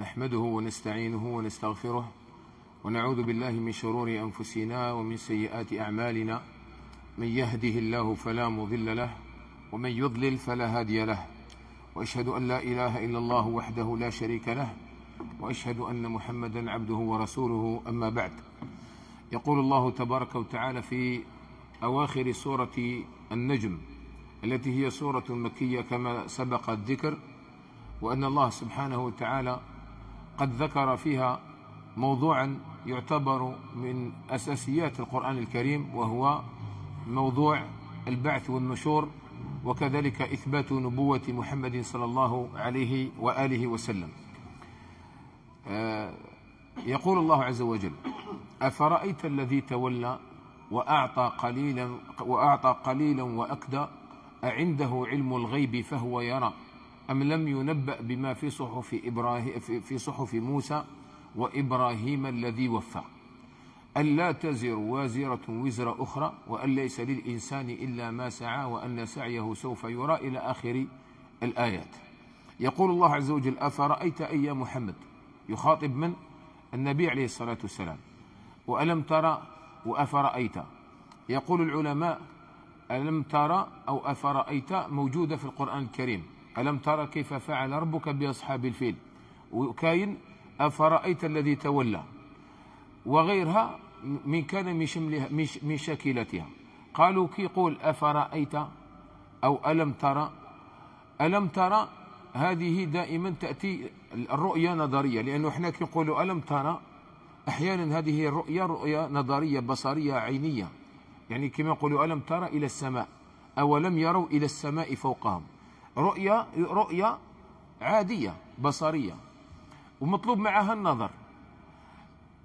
نحمده ونستعينه ونستغفره ونعوذ بالله من شرور أنفسنا ومن سيئات أعمالنا من يهده الله فلا مضل له ومن يضلل فلا هادي له وأشهد أن لا إله إلا الله وحده لا شريك له وأشهد أن محمدا عبده ورسوله أما بعد يقول الله تبارك وتعالى في أواخر سورة النجم التي هي سورة مكية كما سبق الذكر وأن الله سبحانه وتعالى قد ذكر فيها موضوعا يعتبر من أساسيات القرآن الكريم وهو موضوع البعث والنشور وكذلك إثبات نبوة محمد صلى الله عليه وآله وسلم آه، يقول الله عز وجل أفرأيت الذي تولى وأعطى قليلا وأعطى قليلا وأكدى أعنده علم الغيب فهو يرى أم لم ينبأ بما في صحف إبراهيم في صحف موسى وإبراهيم الذي وفى ألا تزر وازرة وزر أخرى وأن ليس للإنسان إلا ما سعى وأن سعيه سوف يرى إلى آخر الآيات يقول الله عز وجل أفرأيت أي يا محمد يخاطب من النبي عليه الصلاة والسلام وألم ترى وأفرأيت يقول العلماء ألم ترى أو أفرأيت موجودة في القرآن الكريم ألم ترى كيف فعل ربك بأصحاب الفيل وكاين أفرأيت الذي تولى وغيرها من كان من, شملها من شكلتها قالوا كي يقول أفرأيت أو ألم ترى ألم ترى هذه دائما تأتي الرؤية نظرية لأنه احنا كي يقولوا ألم ترى أحيانا هذه الرؤية رؤية نظرية بصرية عينية يعني كما يقولوا ألم ترى إلى السماء أولم يروا إلى السماء فوقهم رؤية رؤية عادية بصرية ومطلوب معها النظر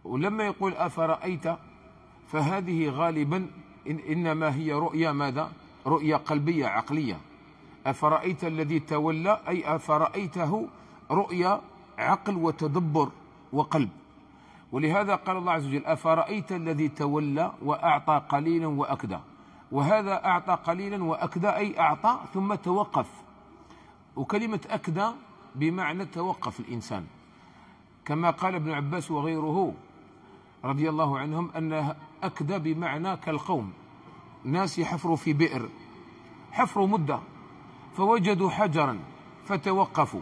ولما يقول أفرأيت فهذه غالبا إن إنما هي رؤية ماذا رؤية قلبية عقلية أفرأيت الذي تولى أي أفرأيته رؤية عقل وتدبر وقلب ولهذا قال الله عز وجل أفرأيت الذي تولى وأعطى قليلا وأكدى وهذا أعطى قليلا وأكدى أي أعطى ثم توقف وكلمة أكد بمعنى توقف الإنسان كما قال ابن عباس وغيره رضي الله عنهم أن أكد بمعنى كالقوم ناس يحفروا في بئر حفروا مدة فوجدوا حجرا فتوقفوا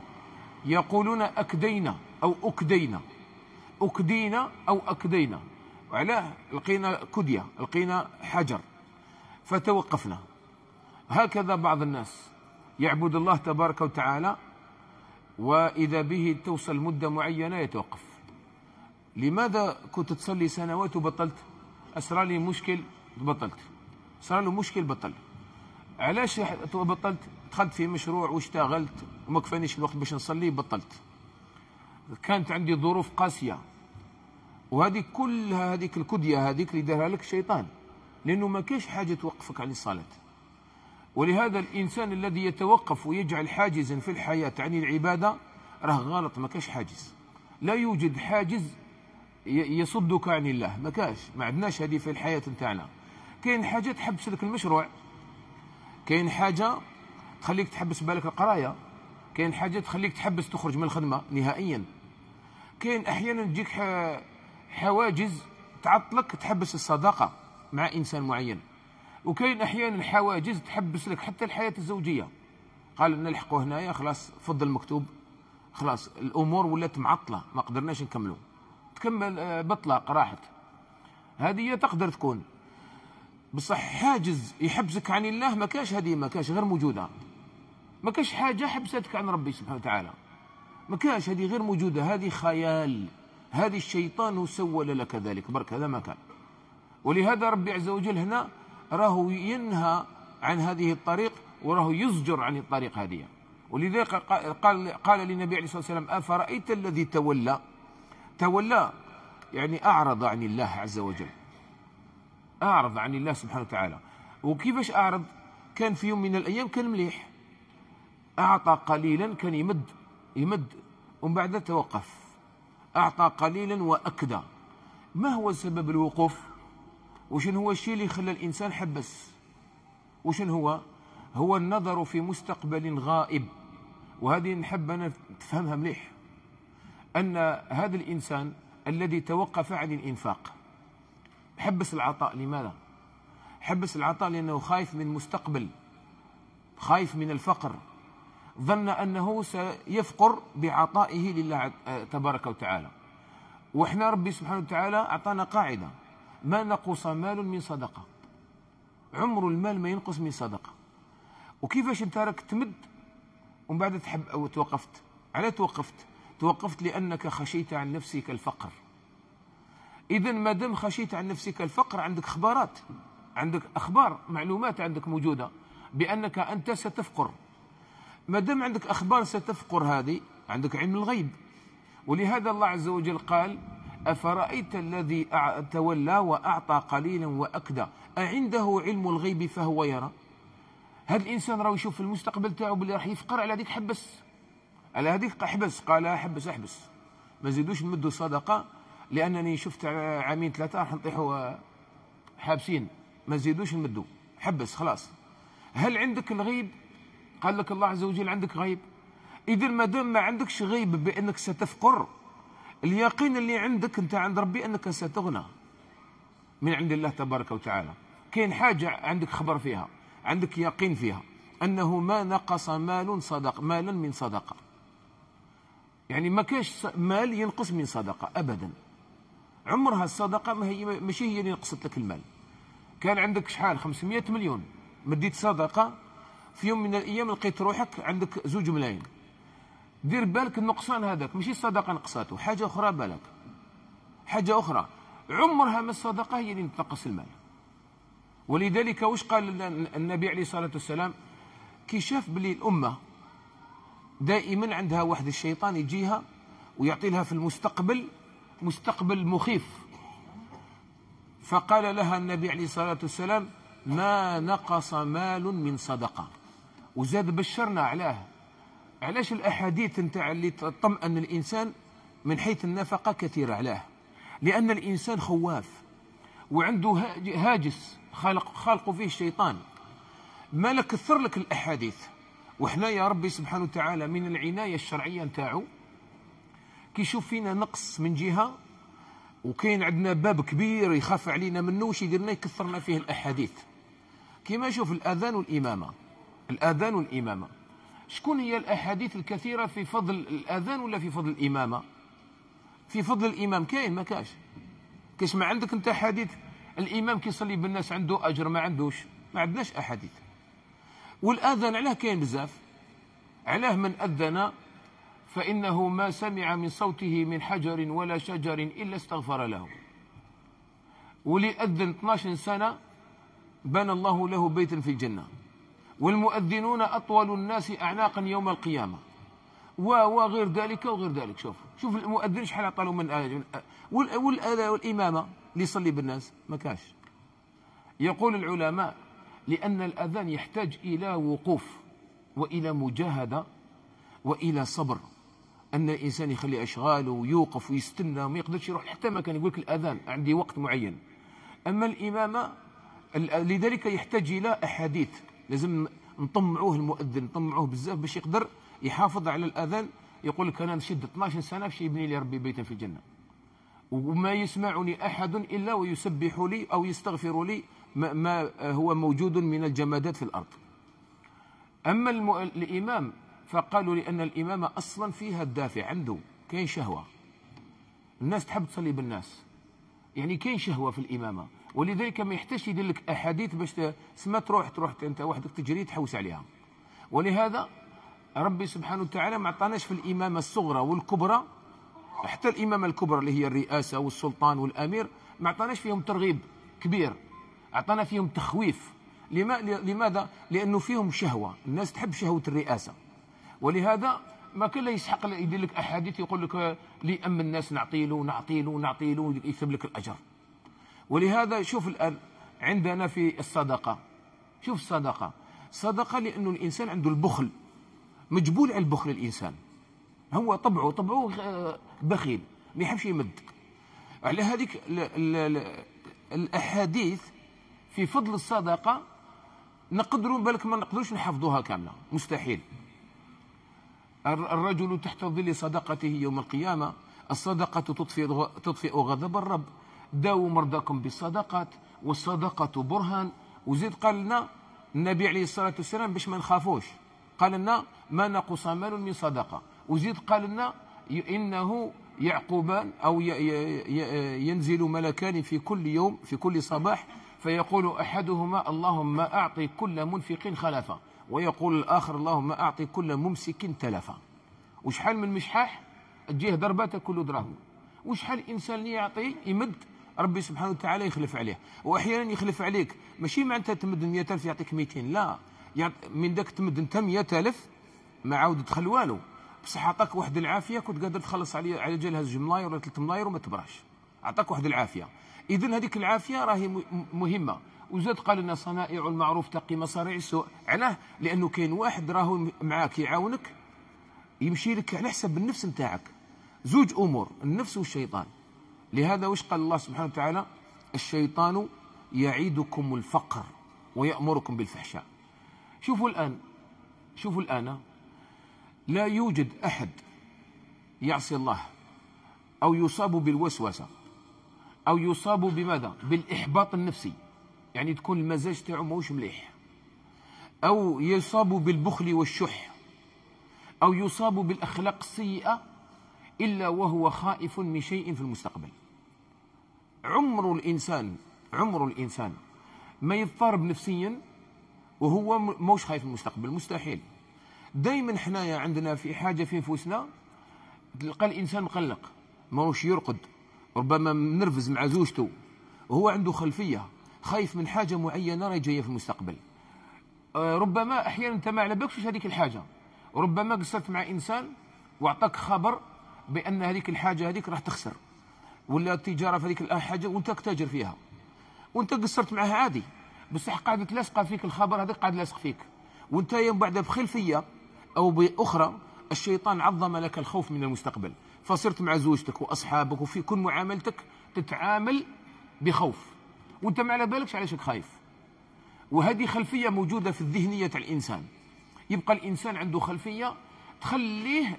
يقولون أكدينا أو أكدينا أكدينا أو أكدينا وعلاه لقينا كدية لقينا حجر فتوقفنا هكذا بعض الناس يعبد الله تبارك وتعالى وإذا به توصل مدة معينة يتوقف لماذا كنت تصلي سنوات وبطلت أسرى لي مشكل بطلت صار له مشكل بطل علاش بطلت دخلت في مشروع واشتغلت وما كفانيش الوقت باش نصلي بطلت كانت عندي ظروف قاسيه وهذه كلها هذيك الكديه هذيك اللي دارها لك الشيطان لانه ما كاش حاجه توقفك عن الصلاه ولهذا الإنسان الذي يتوقف ويجعل حاجزا في الحياة عن العبادة راه غلط ما كاش حاجز لا يوجد حاجز يصدك عن الله ما كاش ما عندناش هذه في الحياة نتاعنا كاين حاجة تحبس لك المشروع كاين حاجة تخليك تحبس بالك القراية كاين حاجة تخليك تحبس تخرج من الخدمة نهائيا كاين أحيانا تجيك حواجز تعطلك تحبس الصداقة مع إنسان معين وكاين احيانا الحواجز تحبس لك حتى الحياه الزوجيه قال نلحقوا هنايا خلاص فض المكتوب خلاص الامور ولات معطله ما قدرناش نكملوا تكمل آه، بطلاق راحت هذه تقدر تكون بصح حاجز يحبسك عن الله ما كاش هذه ما كاش غير موجوده ما كاش حاجه حبستك عن ربي سبحانه وتعالى ما كاش هذه غير موجوده هذه خيال هذه الشيطان سول لك ذلك برك هذا ما كان ولهذا ربي عز وجل هنا راه ينهى عن هذه الطريق وراه يزجر عن الطريق هذه ولذلك قال قال للنبي عليه الصلاه والسلام افرايت الذي تولى تولى يعني اعرض عن الله عز وجل اعرض عن الله سبحانه وتعالى وكيفاش اعرض كان في يوم من الايام كان مليح اعطى قليلا كان يمد يمد ومن بعد توقف اعطى قليلا واكدى ما هو سبب الوقوف وشن هو الشيء اللي خلى الانسان حبس وشن هو هو النظر في مستقبل غائب وهذه نحب انا تفهمها مليح ان هذا الانسان الذي توقف عن الانفاق حبس العطاء لماذا حبس العطاء لانه خايف من مستقبل خايف من الفقر ظن انه سيفقر بعطائه لله تبارك وتعالى واحنا ربي سبحانه وتعالى اعطانا قاعده ما نقص مال من صدقة عمر المال ما ينقص من صدقة وكيفاش انت راك تمد ومن بعد تحب أو توقفت على توقفت توقفت لأنك خشيت عن نفسك الفقر إذا ما دام خشيت عن نفسك الفقر عندك اخبارات عندك أخبار معلومات عندك موجودة بأنك أنت ستفقر ما دام عندك أخبار ستفقر هذه عندك علم الغيب ولهذا الله عز وجل قال أفرأيت الذي تولى وأعطى قليلا وأكدى أعنده علم الغيب فهو يرى هذا الإنسان راه يشوف في المستقبل تاعو بلي راح يفقر على هذيك حبس على هذيك حبس قال حبس أحبس ما زيدوش نمدوا صدقة لأنني شفت عامين ثلاثة راح نطيحوا آه، حابسين ما زيدوش نمدوا حبس خلاص هل عندك الغيب قال لك الله عز وجل عندك غيب إذا ما دام ما عندكش غيب بأنك ستفقر اليقين اللي عندك أنت عند ربي أنك ستغنى من عند الله تبارك وتعالى كاين حاجة عندك خبر فيها عندك يقين فيها أنه ما نقص مال صدق مالا من صدقة يعني ما كاش مال ينقص من صدقة أبدا عمرها الصدقة ما هي ماشي هي اللي نقصت لك المال كان عندك شحال 500 مليون مديت صدقة في يوم من الأيام لقيت روحك عندك زوج ملايين دير بالك النقصان هذاك ماشي الصدقه نقصاته حاجه اخرى بالك حاجه اخرى عمرها ما الصدقه هي اللي تنقص المال ولذلك واش قال النبي عليه الصلاه والسلام كي شاف بلي الامه دائما عندها واحد الشيطان يجيها ويعطي لها في المستقبل مستقبل مخيف فقال لها النبي عليه الصلاه والسلام ما نقص مال من صدقه وزاد بشرنا علاه علاش الاحاديث نتاع اللي تطمئن الانسان من حيث النفقه كثيره علاه لان الانسان خواف وعنده هاجس خالق خالقه فيه الشيطان ما لك كثر لك الاحاديث وحنا يا ربي سبحانه وتعالى من العنايه الشرعيه نتاعو كيشوف فينا نقص من جهه وكاين عندنا باب كبير يخاف علينا منه واش يدير لنا يكثرنا فيه الاحاديث كيما شوف الاذان والامامه الاذان والامامه شكون هي الأحاديث الكثيرة في فضل الأذان ولا في فضل الإمامة في فضل الإمام كاين ما كاش كاش ما عندك أنت حديث الإمام كيصلي بالناس عنده أجر ما عندوش ما عندناش أحاديث والأذان علاه كاين بزاف علاه من أذن فإنه ما سمع من صوته من حجر ولا شجر إلا استغفر له ولي أذن 12 سنة بنى الله له بيتا في الجنة والمؤذنون أطول الناس أعناقا يوم القيامة وغير ذلك وغير ذلك شوف شوف المؤذن شحال عطاله من والإمامة اللي يصلي بالناس ما كاش يقول العلماء لأن الأذان يحتاج إلى وقوف وإلى مجاهدة وإلى صبر أن الإنسان يخلي أشغاله ويوقف ويستنى وما يقدرش يروح حتى ما كان يقول لك الأذان عندي وقت معين أما الإمامة لذلك يحتاج إلى أحاديث لازم نطمعوه المؤذن نطمعوه بزاف باش يقدر يحافظ على الاذان يقول لك انا نشد 12 سنه باش يبني لي ربي بيتا في الجنه وما يسمعني احد الا ويسبح لي او يستغفر لي ما, ما هو موجود من الجمادات في الارض اما الامام فقالوا لان الامامه اصلا فيها الدافع عنده كاين شهوه الناس تحب تصلي بالناس يعني كاين شهوه في الامامه ولذلك ما يحتاجش يدير لك احاديث باش سما تروح تروح انت وحدك تجري تحوس عليها ولهذا ربي سبحانه وتعالى ما عطاناش في الامامه الصغرى والكبرى حتى الامامه الكبرى اللي هي الرئاسه والسلطان والامير ما عطاناش فيهم ترغيب كبير عطانا فيهم تخويف لماذا لانه فيهم شهوه الناس تحب شهوه الرئاسه ولهذا ما كان لا يسحق يدير لك احاديث يقول لك لي ام الناس نعطيله نعطيله نعطيله يكتب لك الاجر ولهذا شوف الآن عندنا في الصدقة شوف الصدقة صدقة لأنه الإنسان عنده البخل مجبول على البخل الإنسان هو طبعه طبعه آه، بخيل ما يحبش يمد على هذيك الأحاديث في فضل الصدقة نقدروا بالك ما نقدروش نحفظوها كاملة مستحيل الرجل تحت ظل صدقته يوم القيامة الصدقة تطفئ, تطفئ غضب الرب داووا مرضاكم بالصدقات والصدقة برهان وزيد قال لنا النبي عليه الصلاة والسلام باش ما نخافوش قال لنا ما نقص مال من صدقة وزيد قال لنا إنه يعقوبان أو ينزل ملكان في كل يوم في كل صباح فيقول أحدهما اللهم أعطي كل منفق خلفا ويقول الآخر اللهم أعطي كل ممسك تلفا وشحال من مشحاح تجيه ضربة كل دراهم وشحال إنسان يعطي يمد ربي سبحانه وتعالى يخلف عليه واحيانا يخلف عليك ماشي معناتها تمد 100000 يعطيك 200 لا من داك تمد انت 100000 ما عاود دخل والو بصح عطاك واحد العافيه كنت قادر تخلص عليه على جال هز ملاير ولا ثلاث ملاير وما تبراش عطاك واحد العافيه اذا هذيك العافيه راهي مهمه وزاد قال لنا صنائع المعروف تقي مصاريع السوء علاه لانه كاين واحد راهو معاك يعاونك يمشي لك على حسب النفس نتاعك زوج امور النفس والشيطان لهذا وش قال الله سبحانه وتعالى الشيطان يعيدكم الفقر ويأمركم بالفحشاء شوفوا الآن شوفوا الآن لا يوجد أحد يعصي الله أو يصاب بالوسوسة أو يصاب بماذا بالإحباط النفسي يعني تكون المزاج تاعو ماهوش مليح أو يصاب بالبخل والشح أو يصاب بالأخلاق السيئة إلا وهو خائف من شيء في المستقبل عمر الانسان عمر الانسان ما يضطرب نفسيا وهو موش خايف المستقبل مستحيل دائما حنايا عندنا في حاجه في نفوسنا تلقى الانسان مقلق ماهوش يرقد ربما منرفز مع زوجته وهو عنده خلفيه خايف من حاجه معينه راهي جايه في المستقبل آه، ربما احيانا انت ما على بالكش هذيك الحاجه ربما قصرت مع انسان واعطاك خبر بان هذيك الحاجه هذيك راح تخسر ولا التجاره في هذيك الحاجه وانت تاجر فيها وانت قصرت معها عادي بصح قاعده تلاصق فيك الخبر هذا قاعد لاصق فيك وانت يوم بعد بخلفيه او باخرى الشيطان عظم لك الخوف من المستقبل فصرت مع زوجتك واصحابك وفي كل معاملتك تتعامل بخوف وانت ما على بالكش علاش خايف وهذه خلفيه موجوده في الذهنيه تاع الانسان يبقى الانسان عنده خلفيه تخليه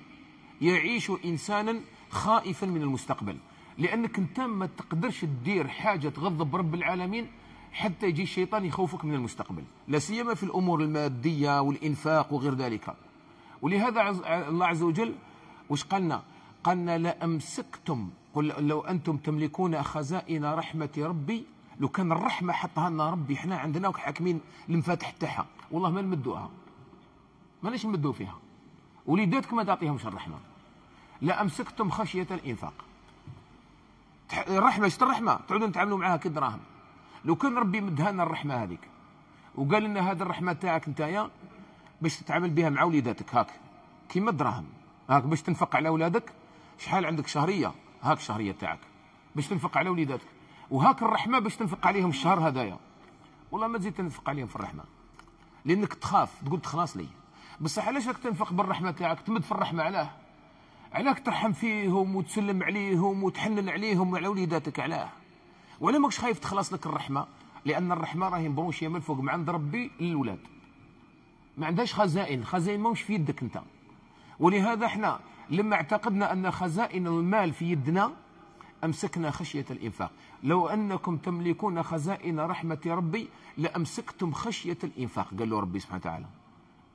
يعيش انسانا خائفا من المستقبل لانك انت ما تقدرش تدير حاجه تغضب رب العالمين حتى يجي الشيطان يخوفك من المستقبل لا سيما في الامور الماديه والانفاق وغير ذلك ولهذا عز الله عز وجل وش قالنا قالنا لامسكتم قل لو انتم تملكون خزائن رحمه ربي لو كان الرحمه حطها لنا ربي احنا عندنا وحاكمين المفاتح تاعها والله ما نمدوها ما نمدو فيها وليداتك ما تعطيهمش الرحمه لامسكتم خشيه الانفاق الرحمه شت الرحمه تعودوا نتعاملوا معاها كدراهم لو كان ربي مدهانا الرحمه هذيك وقال لنا هذه الرحمه تاعك نتايا باش تتعامل بها مع وليداتك هاك كيما الدراهم هاك باش تنفق على اولادك شحال عندك شهريه هاك الشهريه تاعك باش تنفق على وليداتك وهاك الرحمه باش تنفق عليهم الشهر هذايا والله ما تزيد تنفق عليهم في الرحمه لانك تخاف تقول تخلص لي بصح علاش راك تنفق بالرحمه تاعك تمد في الرحمه علاه علاك ترحم فيهم وتسلم عليهم وتحنن عليهم وعلى وليداتك علاه ولا ماكش خايف تخلص لك الرحمه لان الرحمه راهي مبروشيه من فوق من عند ربي للولاد ما عندهاش خزائن خزائن ماهوش في يدك انت ولهذا احنا لما اعتقدنا ان خزائن المال في يدنا امسكنا خشيه الانفاق لو انكم تملكون خزائن رحمه ربي لامسكتم خشيه الانفاق قال له ربي سبحانه وتعالى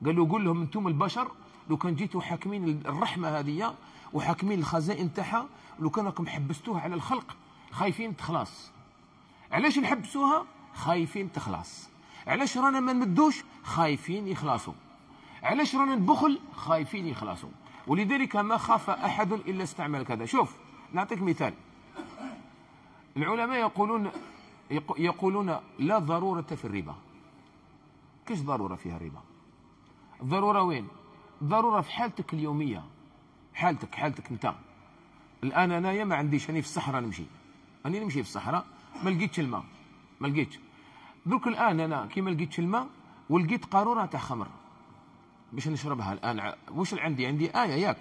قال له قول لهم انتم البشر لو كان جيتوا حاكمين الرحمه هذه وحاكمين الخزائن تاعها لو كان راكم حبستوها على الخلق خايفين تخلاص علاش نحبسوها خايفين تخلاص علاش رانا ما نمدوش خايفين يخلصوا علاش رانا نبخل خايفين يخلصوا ولذلك ما خاف احد الا استعمل كذا شوف نعطيك مثال العلماء يقولون يقولون لا ضرورة في الربا كيش ضرورة فيها الربا الضرورة وين ضروره في حالتك اليوميه حالتك حالتك انت الان انايا ما عنديش راني في الصحراء نمشي راني نمشي في الصحراء ما لقيتش الماء ما لقيتش درك الان انا كي ما لقيتش الماء ولقيت قاروره تاع خمر باش نشربها الان واش عندي عندي ايه ياك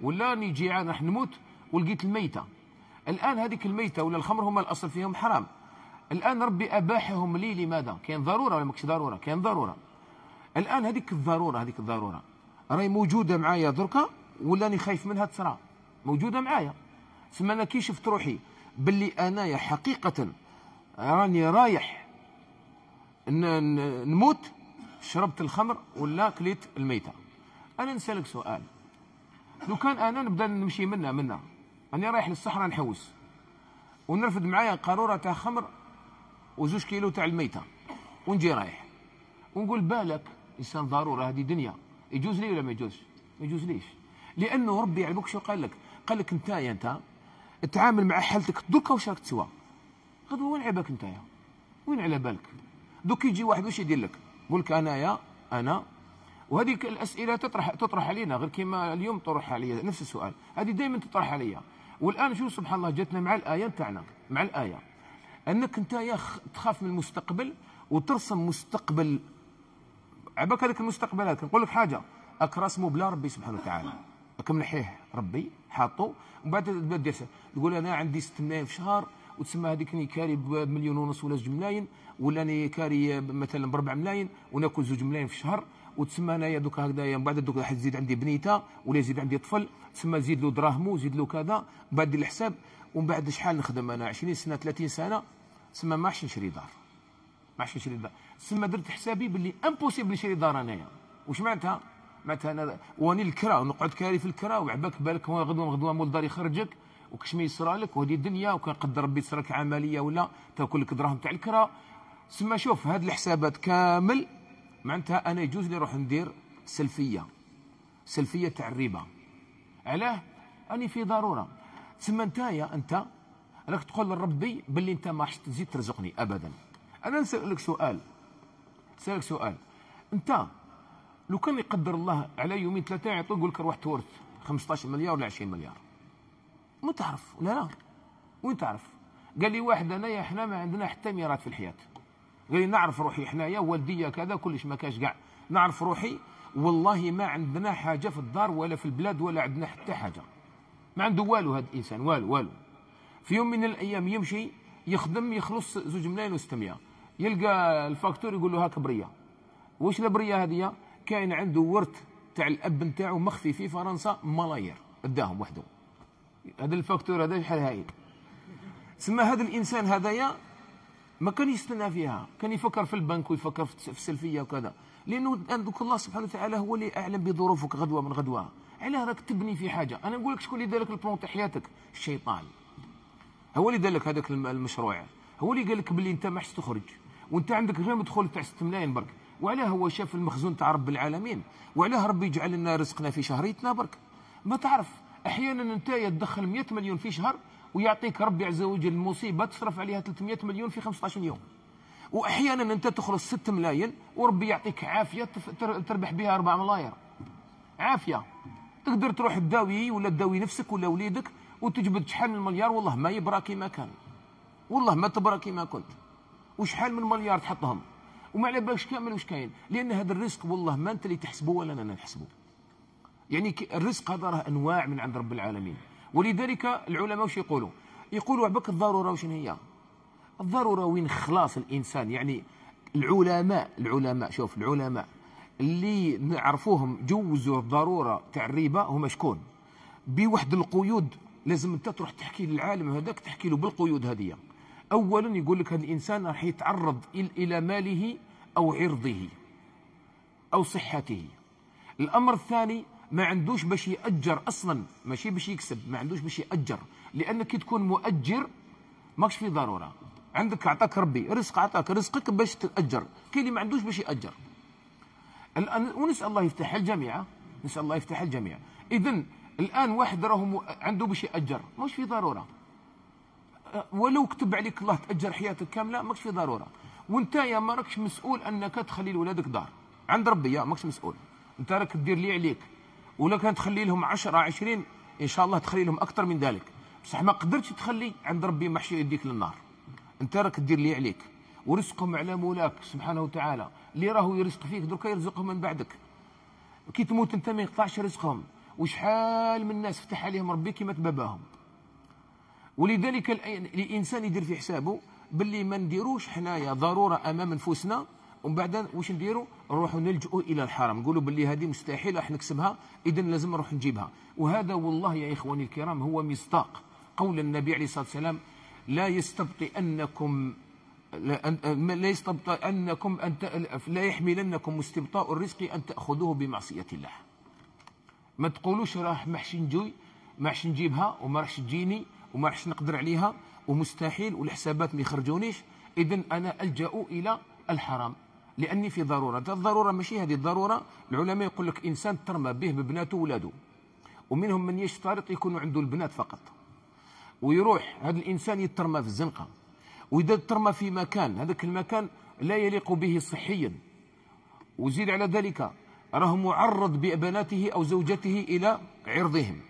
ولا راني جيعان راح نموت ولقيت الميته الان هذيك الميته ولا الخمر هما الاصل فيهم حرام الان ربي اباحهم لي لماذا كاين ضروره ولا ماكش ضروره كاين ضروره الان هذيك الضروره هذيك الضروره راهي موجوده معايا دركا ولاني خايف منها تصرى موجوده معايا سما انا كي شفت روحي باللي انايا حقيقه راني رايح نموت شربت الخمر ولا كليت الميته انا نسالك سؤال لو كان انا نبدا نمشي منا منا راني رايح للصحراء نحوس ونرفد معايا قاروره تاع خمر وزوج كيلو تاع الميته ونجي رايح ونقول بالك انسان ضروره هذه دنيا يجوز لي ولا ما يجوز ما يجوز ليش لانه ربي يعلمك شو قال لك قال لك انت يا انت تعامل مع حالتك دركا واش راك تسوى غدوه وين عيبك انت يا وين على بالك دوك يجي واحد واش يدير لك يقول لك انايا انا وهذيك الاسئله تطرح تطرح علينا غير كما اليوم تطرح علي نفس السؤال هذه دائما تطرح عليا والان شو سبحان الله جاتنا مع الايه نتاعنا مع الايه انك انت يا تخاف من المستقبل وترسم مستقبل عباك هذاك المستقبل هذاك نقول لك حاجه اكراس مو بلا ربي سبحانه وتعالى راك ربي حاطو ومن بعد تبدا تقول انا عندي 6 ملايين في شهر وتسمى هذيك كاري بمليون ونص ولا 2 ملايين ولا راني كاري مثلا ب 4 ملايين وناكل 2 ملايين في الشهر وتسمى انايا دوك هكذايا من بعد دوك راح تزيد عندي بنيته ولا يزيد عندي طفل تسمى زيد له دراهمو زيد له كذا من بعد الحساب ومن بعد شحال نخدم انا 20 سنه 30 سنه تسمى ما عادش نشري دار ما عادش نشري دار تسمى درت حسابي باللي امبوسيبل نشري دار انايا واش معناتها معناتها انا واني الكرا نقعد كاري في الكرا وعباك بالك غدوه غدوه مول الدار يخرجك وكش ما يصرالك وهذه الدنيا وكان قدر ربي تصرك عمليه ولا تاكل لك دراهم تاع الكرا تسمى شوف هذه الحسابات كامل معناتها انا يجوز لي نروح ندير سلفيه سلفيه تاع الربا علاه راني في ضروره تسمى يا انت راك تقول لربي باللي انت ما حش تزيد ترزقني ابدا انا نسالك سؤال سالك سؤال انت لو كان يقدر الله على يومين ثلاثه يعطوك يقول لك روح تورث 15 مليار ولا 20 مليار ما تعرف لا لا وين تعرف قال لي واحد انايا احنا ما عندنا حتى ميراث في الحياه قال لي نعرف روحي حنايا والديا كذا كلش ما كاش كاع نعرف روحي والله ما عندنا حاجه في الدار ولا في البلاد ولا عندنا حتى حاجه ما عنده والو هذا الانسان والو والو في يوم من الايام يمشي يخدم يخلص زوج ملايين و 600 يلقى الفاكتور يقول له هاك بريه وش البريه هذه كاين عنده ورث تاع الاب نتاعو مخفي في فرنسا ملاير اداهم وحده هذا الفاكتور هذا شحال هايل تسمى هذا الانسان هذايا ما كان يستنى فيها كان يفكر في البنك ويفكر في السلفيه وكذا لانه عندك الله سبحانه وتعالى هو اللي اعلم بظروفك غدوه من غدوه علاه راك تبني في حاجه انا نقول لك شكون اللي دار لك البلون تاع حياتك الشيطان هو اللي دار لك هذاك المشروع هو اللي قال لك باللي انت ما حش تخرج وانت عندك غير مدخول تاع 6 ملايين برك وعلاه هو شاف المخزون تاع رب العالمين وعلاه ربي يجعل لنا رزقنا في شهريتنا برك ما تعرف احيانا انت تدخل 100 مليون في شهر ويعطيك ربي عز وجل مصيبه تصرف عليها 300 مليون في 15 يوم واحيانا انت تخلص 6 ملايين وربي يعطيك عافيه تربح بها 4 ملاير عافيه تقدر تروح تداوي ولا تداوي نفسك ولا وليدك وتجبد شحال من مليار والله ما يبرى كيما كان والله ما تبرى كيما كنت وشحال من مليار تحطهم وما على بالكش كامل واش كاين لان هذا الرزق والله ما انت اللي تحسبه ولا انا نحسبه يعني الرزق هذا راه انواع من عند رب العالمين ولذلك العلماء واش يقولوا يقولوا عبك الضروره واش هي الضروره وين خلاص الانسان يعني العلماء العلماء شوف العلماء اللي نعرفوهم جوزوا الضروره تاع الربا هما شكون بوحد القيود لازم انت تروح تحكي للعالم هذاك تحكي له بالقيود هذه أولا يقول لك هذا الإنسان راح يتعرض إلى ماله أو عرضه أو صحته الأمر الثاني ما عندوش باش يأجر أصلا ماشي باش يكسب ما عندوش باش يأجر لأنك كي تكون مؤجر ماكش في ضرورة عندك أعطاك ربي رزق أعطاك رزقك باش تأجر كاين اللي ما عندوش باش يأجر الآن ونسأل الله يفتح الجميع نسأل الله يفتح الجميع إذا الآن واحد راهو عنده باش يأجر ماش في ضرورة ولو كتب عليك الله تاجر حياتك كامله ماكش في ضروره وانت يا ما راكش مسؤول انك تخلي لولادك دار عند ربي يا ماكش مسؤول انت راك دير لي عليك ولا كان تخلي لهم 10 20 ان شاء الله تخلي لهم اكثر من ذلك بصح ما قدرتش تخلي عند ربي محشي يديك للنار انت راك دير لي عليك ورزقهم على مولاك سبحانه وتعالى اللي راهو يرزق فيك دركا يرزقهم من بعدك كي تموت انت ما يقطعش رزقهم وشحال من ناس فتح عليهم ربي كيما تباباهم ولذلك الانسان يدير في حسابه باللي ما نديروش حنايا ضروره امام نفوسنا ومن بعد واش نديروا نروحوا نلجؤوا الى الحرام نقولوا باللي هذه مستحيل راح نكسبها اذا لازم نروح نجيبها وهذا والله يا اخواني الكرام هو مصداق قول النبي عليه الصلاه والسلام لا يستبطئنكم لا يستبطئنكم ان لا يحملنكم استبطاء الرزق ان تاخذوه بمعصيه الله ما تقولوش راح ما حش نجي ما حش نجيبها وما راحش تجيني وما عادش نقدر عليها ومستحيل والحسابات ما يخرجونيش اذا انا الجا الى الحرام لاني في ضروره الضروره ماشي هذه الضروره العلماء يقول لك انسان ترمى به ببناته ولاده ومنهم من يشترط يكون عنده البنات فقط ويروح هذا الانسان يترمى في الزنقه واذا ترمى في مكان هذاك المكان لا يليق به صحيا وزيد على ذلك راه معرض ببناته او زوجته الى عرضهم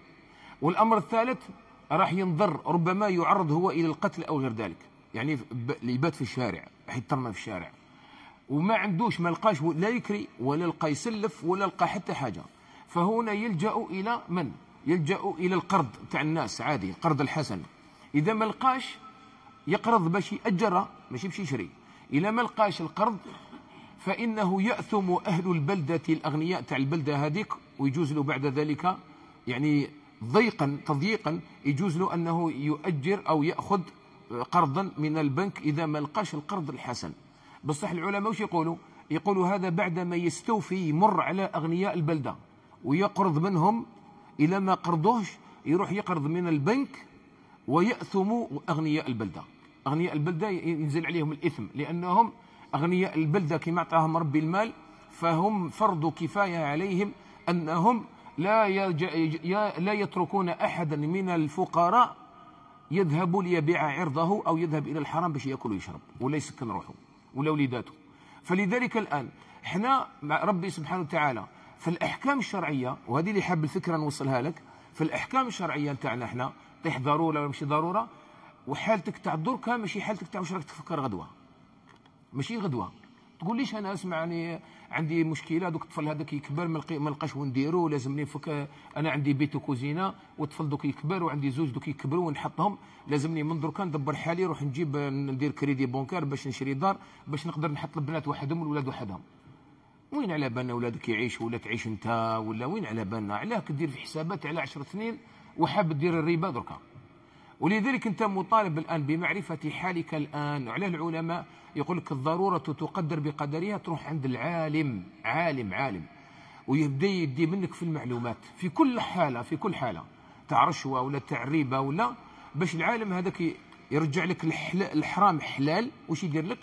والامر الثالث راح ينضر ربما يعرض هو الى القتل او غير ذلك يعني يبات في الشارع راح يترمى في الشارع وما عندوش ما لقاش لا يكري ولا لقى يسلف ولا لقى حتى حاجه فهنا يلجا الى من يلجا الى القرض تاع الناس عادي القرض الحسن اذا ما لقاش يقرض باش ياجر ماشي باش يشري اذا ما لقاش القرض فانه ياثم اهل البلده الاغنياء تاع البلده هذيك ويجوز له بعد ذلك يعني ضيقا تضييقا يجوز له أنه يؤجر أو يأخذ قرضا من البنك إذا ما لقاش القرض الحسن بصح العلماء واش يقولوا يقولوا هذا بعد ما يستوفي يمر على أغنياء البلدة ويقرض منهم إلى ما قرضوش يروح يقرض من البنك ويأثم أغنياء البلدة أغنياء البلدة ينزل عليهم الإثم لأنهم أغنياء البلدة كما أعطاهم ربي المال فهم فرض كفاية عليهم أنهم لا لا يتركون احدا من الفقراء يذهب ليبيع عرضه او يذهب الى الحرام باش ياكل ويشرب ولا يسكن روحه ولا وليداته فلذلك الان احنا مع ربي سبحانه وتعالى في الاحكام الشرعيه وهذه اللي حاب الفكره نوصلها لك في الاحكام الشرعيه نتاعنا احنا طيح ضروره ولا ماشي ضروره وحالتك تاع دركا ماشي حالتك تاع واش راك تفكر غدوه ماشي غدوه تقول ليش انا اسمعني عندي مشكله دوك الطفل هذاك يكبر ما نلقاش ونديرو لازمني نفك انا عندي بيت وكوزينه والطفل دوك يكبر وعندي زوج دوك يكبروا ونحطهم لازمني من دركا ندبر حالي نروح نجيب ندير كريدي بونكار باش نشري دار باش نقدر نحط البنات وحدهم والولاد وحدهم وين على بالنا ولادك يعيش ولا تعيش انت ولا وين على بالنا علاه كدير في حسابات على 10 سنين وحاب دير الربا دركا ولذلك أنت مطالب الآن بمعرفة حالك الآن على العلماء يقول لك الضرورة تقدر بقدرها تروح عند العالم عالم عالم ويبدا يدي منك في المعلومات في كل حالة في كل حالة تاع رشوة ولا تاع ريبة ولا باش العالم هذاك يرجع لك الحرام حلال واش يدير لك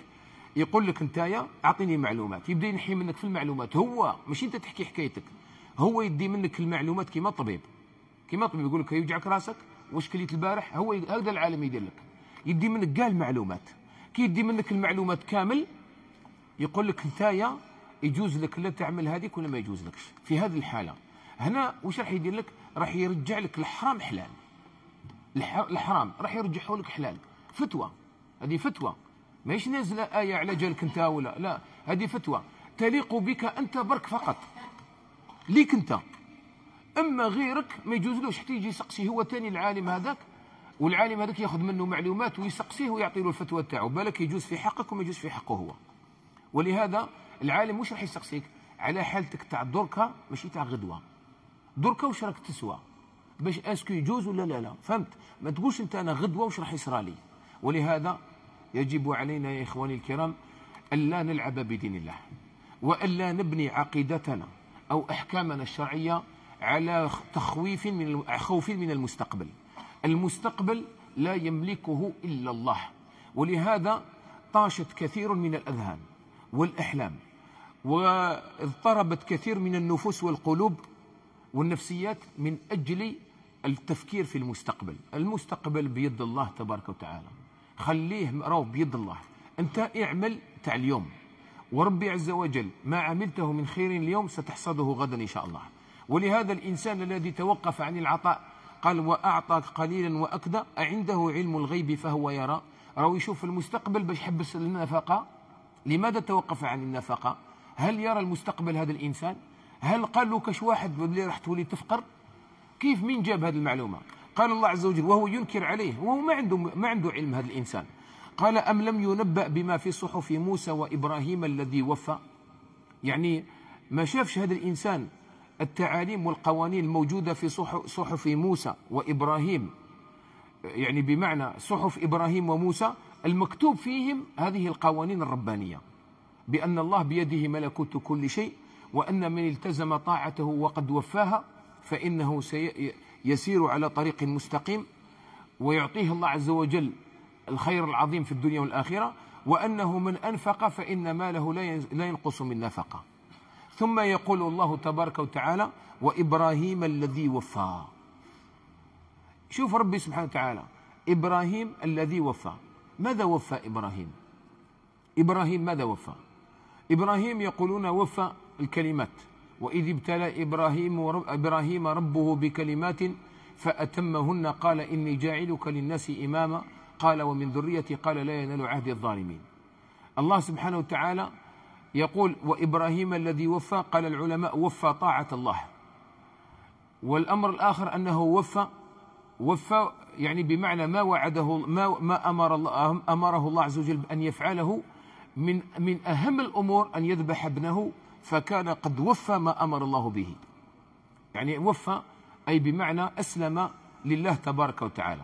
يقول لك أنتايا اعطيني معلومات يبدا ينحي منك في المعلومات هو ماشي انت تحكي حكايتك هو يدي منك المعلومات كيما الطبيب كيما الطبيب يقول لك يوجعك راسك واش كليت البارح هو هذا العالم يدير لك يدي منك كاع المعلومات كي يدي منك المعلومات كامل يقول لك نتايا يجوز لك لا تعمل هذيك ولا ما يجوز لكش في هذه الحاله هنا واش راح يدير لك راح يرجع لك الحرام حلال الحرام راح يرجعه لك حلال فتوى هذه فتوى ماهيش نازله ايه على جالك انت ولا لا هذه فتوى تليق بك انت برك فقط ليك انت اما غيرك ما يجوزلوش حتى يجي يسقسي هو ثاني العالم هذاك والعالم هذاك ياخذ منه معلومات ويسقسيه ويعطي له الفتوى تاعو بالك يجوز في حقك وما يجوز في حقه هو ولهذا العالم واش راح يسقسيك على حالتك تاع دركا ماشي تاع غدوه دركا واش راك تسوى باش اسكو يجوز ولا لا لا فهمت ما تقولش انت انا غدوه واش راح يصرى لي ولهذا يجب علينا يا اخواني الكرام الا نلعب بدين الله والا نبني عقيدتنا او احكامنا الشرعيه على تخويف من خوف من المستقبل المستقبل لا يملكه إلا الله ولهذا طاشت كثير من الأذهان والأحلام واضطربت كثير من النفوس والقلوب والنفسيات من أجل التفكير في المستقبل المستقبل بيد الله تبارك وتعالى خليه راهو بيد الله أنت اعمل تاع اليوم وربي عز وجل ما عملته من خير اليوم ستحصده غدا إن شاء الله ولهذا الإنسان الذي توقف عن العطاء قال وأعطى قليلا وأكدى عنده علم الغيب فهو يرى راهو يشوف المستقبل باش يحبس النفقة لماذا توقف عن النفقة هل يرى المستقبل هذا الإنسان هل قال له كش واحد اللي راح تولي تفقر كيف مين جاب هذه المعلومة قال الله عز وجل وهو ينكر عليه وهو ما عنده ما عنده علم هذا الإنسان قال أم لم ينبأ بما في صحف موسى وإبراهيم الذي وفى يعني ما شافش هذا الإنسان التعاليم والقوانين الموجودة في صحف موسى وإبراهيم يعني بمعنى صحف إبراهيم وموسى المكتوب فيهم هذه القوانين الربانية بأن الله بيده ملكوت كل شيء وأن من التزم طاعته وقد وفاها فإنه سيسير على طريق مستقيم ويعطيه الله عز وجل الخير العظيم في الدنيا والآخرة وأنه من أنفق فإن ماله لا ينقص من نفقه ثم يقول الله تبارك وتعالى وإبراهيم الذي وفى شوف ربي سبحانه وتعالى إبراهيم الذي وفى ماذا وفى إبراهيم إبراهيم ماذا وفى إبراهيم يقولون وفى الكلمات وإذ ابتلى إبراهيم, ورب إبراهيم ربه بكلمات فأتمهن قال إني جاعلك للناس إماما قال ومن ذريتي قال لا ينال عهد الظالمين الله سبحانه وتعالى يقول وإبراهيم الذي وفى قال العلماء وفى طاعة الله والأمر الآخر أنه وفى وفى يعني بمعنى ما وعده ما ما امر الله امره الله عز وجل ان يفعله من من اهم الامور ان يذبح ابنه فكان قد وفى ما امر الله به. يعني وفى اي بمعنى اسلم لله تبارك وتعالى.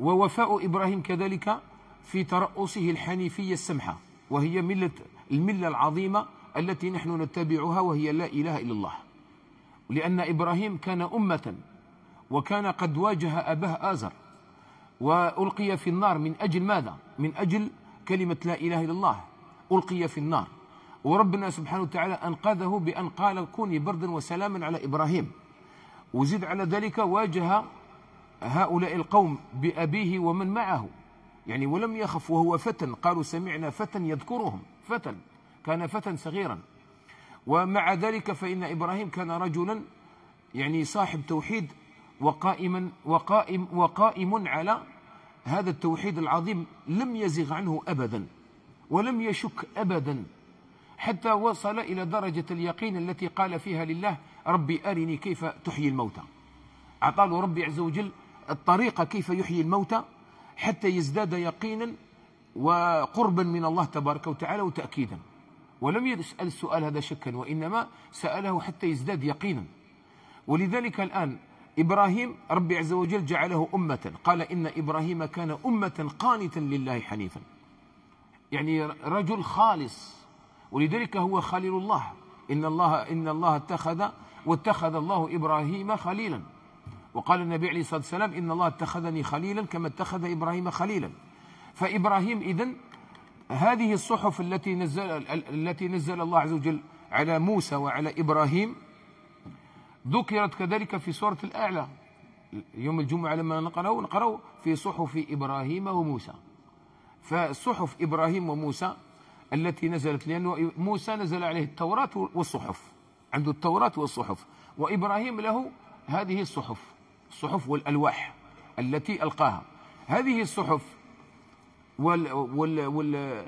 ووفاء ابراهيم كذلك في ترأسه الحنيفيه السمحه وهي مله الملة العظيمة التي نحن نتبعها وهي لا إله إلا الله لأن إبراهيم كان أمة وكان قد واجه أباه آزر وألقي في النار من أجل ماذا؟ من أجل كلمة لا إله إلا الله ألقي في النار وربنا سبحانه وتعالى أنقذه بأن قال كوني بردا وسلاما على إبراهيم وزد على ذلك واجه هؤلاء القوم بأبيه ومن معه يعني ولم يخف وهو فتى قالوا سمعنا فتى يذكرهم فتى كان فتى صغيرا ومع ذلك فإن إبراهيم كان رجلا يعني صاحب توحيد وقائما وقائم وقائم على هذا التوحيد العظيم لم يزغ عنه أبدا ولم يشك أبدا حتى وصل إلى درجة اليقين التي قال فيها لله ربي أرني كيف تحيي الموتى أعطاه ربي عز وجل الطريقة كيف يحيي الموتى حتى يزداد يقينا وقربا من الله تبارك وتعالى وتأكيدا ولم يسأل السؤال هذا شكا وإنما سأله حتى يزداد يقينا ولذلك الآن إبراهيم ربي عز وجل جعله أمة قال إن إبراهيم كان أمة قانتا لله حنيفا يعني رجل خالص ولذلك هو خليل الله إن الله إن الله اتخذ واتخذ الله إبراهيم خليلا وقال النبي عليه الصلاة والسلام إن الله اتخذني خليلا كما اتخذ إبراهيم خليلا فإبراهيم إذا هذه الصحف التي نزل التي نزل الله عز وجل على موسى وعلى إبراهيم ذكرت كذلك في سورة الأعلى يوم الجمعة لما نقرأه نقرأه في صحف إبراهيم وموسى فصحف إبراهيم وموسى التي نزلت لانه موسى نزل عليه التوراة والصحف عنده التوراة والصحف وإبراهيم له هذه الصحف الصحف والألواح التي ألقاها هذه الصحف وال وال وال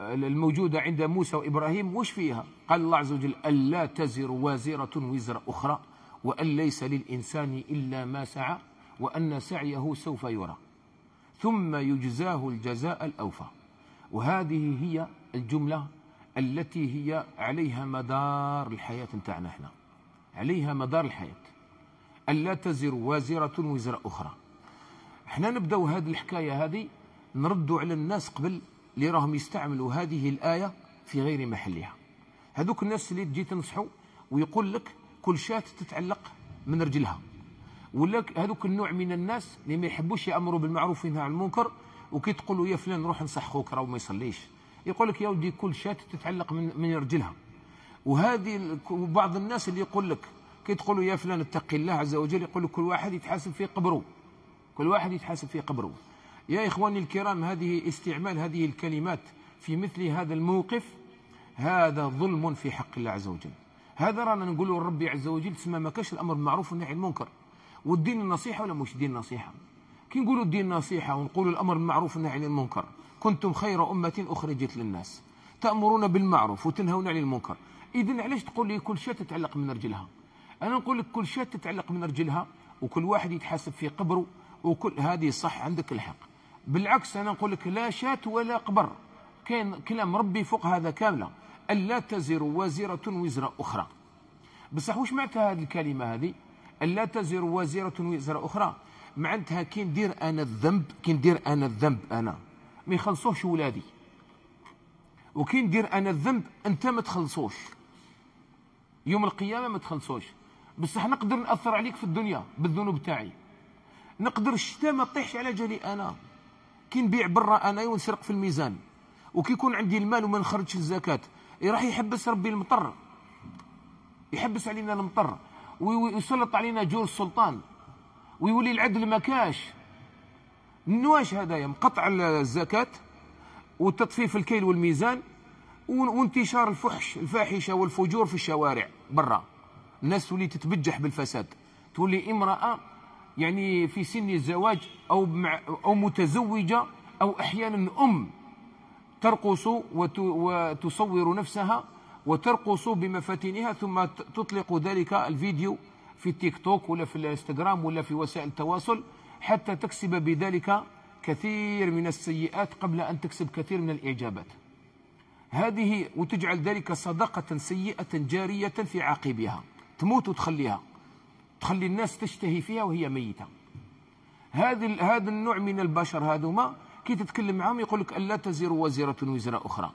الموجودة عند موسى وإبراهيم وش فيها قال الله عز وجل ألا تزر وازرة وزر أخرى وأن ليس للإنسان إلا ما سعى وأن سعيه سوف يرى ثم يجزاه الجزاء الأوفى وهذه هي الجملة التي هي عليها مدار الحياة نتاعنا احنا عليها مدار الحياة ألا تزر وازرة وزر أخرى احنا نبداو هذه الحكاية هذه نردوا على الناس قبل اللي راهم يستعملوا هذه الآية في غير محلها هذوك الناس اللي تجي تنصحوا ويقول لك كل شاة تتعلق من رجلها ولا هذوك النوع من الناس اللي ما يحبوش يأمروا بالمعروف وينهوا عن المنكر وكي تقول له يا فلان روح نصح خوك راه ما يصليش يقول لك يا ودي كل شاة تتعلق من من رجلها وهذه بعض الناس اللي يقول لك كي تقول له يا فلان اتقي الله عز وجل يقول لك كل واحد يتحاسب في قبره كل واحد يتحاسب في قبره يا إخواني الكرام هذه استعمال هذه الكلمات في مثل هذا الموقف هذا ظلم في حق الله عز وجل هذا رانا نقولوا الرب عز وجل تسمى ما كاش الامر بالمعروف والنهي عن المنكر والدين النصيحه ولا مش دين نصيحه كي نقولوا الدين نصيحه ونقولوا الامر بالمعروف والنهي عن المنكر كنتم خير امه اخرجت للناس تامرون بالمعروف وتنهون عن المنكر اذا علاش تقول لي كل شيء تتعلق من رجلها انا نقول لك كل شيء تتعلق من رجلها وكل واحد يتحاسب في قبره وكل هذه صح عندك الحق بالعكس أنا نقول لك لا شات ولا قبر كاين كلام ربي فوق هذا كاملة ألا تزر وازرة وزر أخرى بصح واش معناتها هذه الكلمة هذه ألا تزر وازرة وزر أخرى معناتها كي ندير أنا الذنب كي ندير أنا الذنب أنا ما يخلصوش ولادي وكي ندير أنا الذنب أنت ما تخلصوش يوم القيامة ما تخلصوش بصح نقدر نأثر عليك في الدنيا بالذنوب تاعي نقدر الشتاء ما تطيحش على جالي أنا كي نبيع برا انا ونسرق في الميزان وكي يكون عندي المال وما نخرجش الزكاه إيه، راح يحبس ربي المطر يحبس علينا المطر ويسلط علينا جور السلطان ويولي العدل ما كاش نواش هذايا مقطع الزكاه وتطفيف الكيل والميزان وانتشار الفحش الفاحشه والفجور في الشوارع برا الناس تولي تتبجح بالفساد تولي امراه يعني في سن الزواج أو, مع أو متزوجة أو أحيانا أم ترقص وتصور نفسها وترقص بمفاتنها ثم تطلق ذلك الفيديو في التيك توك ولا في الانستغرام ولا في وسائل التواصل حتى تكسب بذلك كثير من السيئات قبل أن تكسب كثير من الإعجابات هذه وتجعل ذلك صدقة سيئة جارية في عقبها تموت وتخليها تخلي الناس تشتهي فيها وهي ميتة هذه هذا النوع من البشر هذوما كي تتكلم معاهم يقول لك ألا تزر وزيره وزر أخرى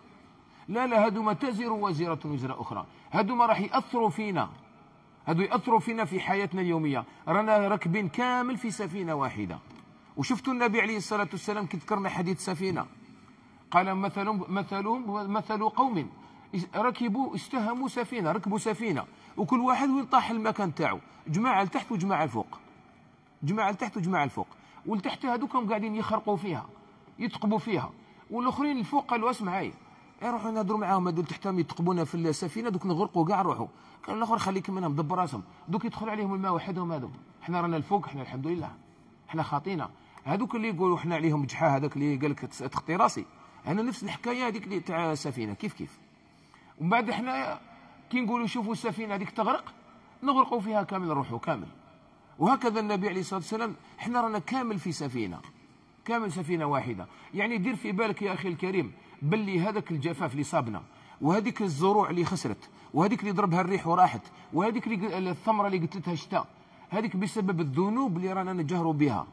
لا لا هذوما تزر وزيره وزر أخرى هذوما راح يأثروا فينا هذو يأثروا فينا في حياتنا اليومية رانا راكبين كامل في سفينة واحدة وشفتوا النبي عليه الصلاة والسلام كي ذكرنا حديث سفينة قال مثل مثل مثل قوم ركبوا استهموا سفينة ركبوا سفينة وكل واحد وين طاح المكان تاعو جماعه لتحت وجماعه الفوق جماعه لتحت وجماعه والتحت ولتحت هذوكم قاعدين يخرقوا فيها يتقبوا فيها والاخرين الفوق قالوا اسمعي إيه، روحوا نهضروا معاهم هذول تحتهم يتقبونا في السفينه دوك نغرقوا كاع روحوا قال الاخر خليك منهم دبر راسهم دوك يدخل عليهم الماء وحدهم هذو احنا رانا الفوق احنا الحمد لله احنا خاطينا هذوك اللي يقولوا احنا عليهم جحا هذاك اللي قال لك تخطي راسي انا نفس الحكايه هذيك اللي تاع السفينه كيف كيف ومن بعد احنا كي نقولوا شوفوا السفينه هذيك تغرق نغرقوا فيها كامل نروحوا كامل وهكذا النبي عليه الصلاه والسلام احنا رانا كامل في سفينه كامل سفينه واحده يعني دير في بالك يا اخي الكريم باللي هذاك الجفاف اللي صابنا وهذيك الزروع اللي خسرت وهذيك اللي ضربها الريح وراحت وهذيك اللي الثمره اللي قتلتها الشتاء هذيك بسبب الذنوب اللي رانا نجهروا بها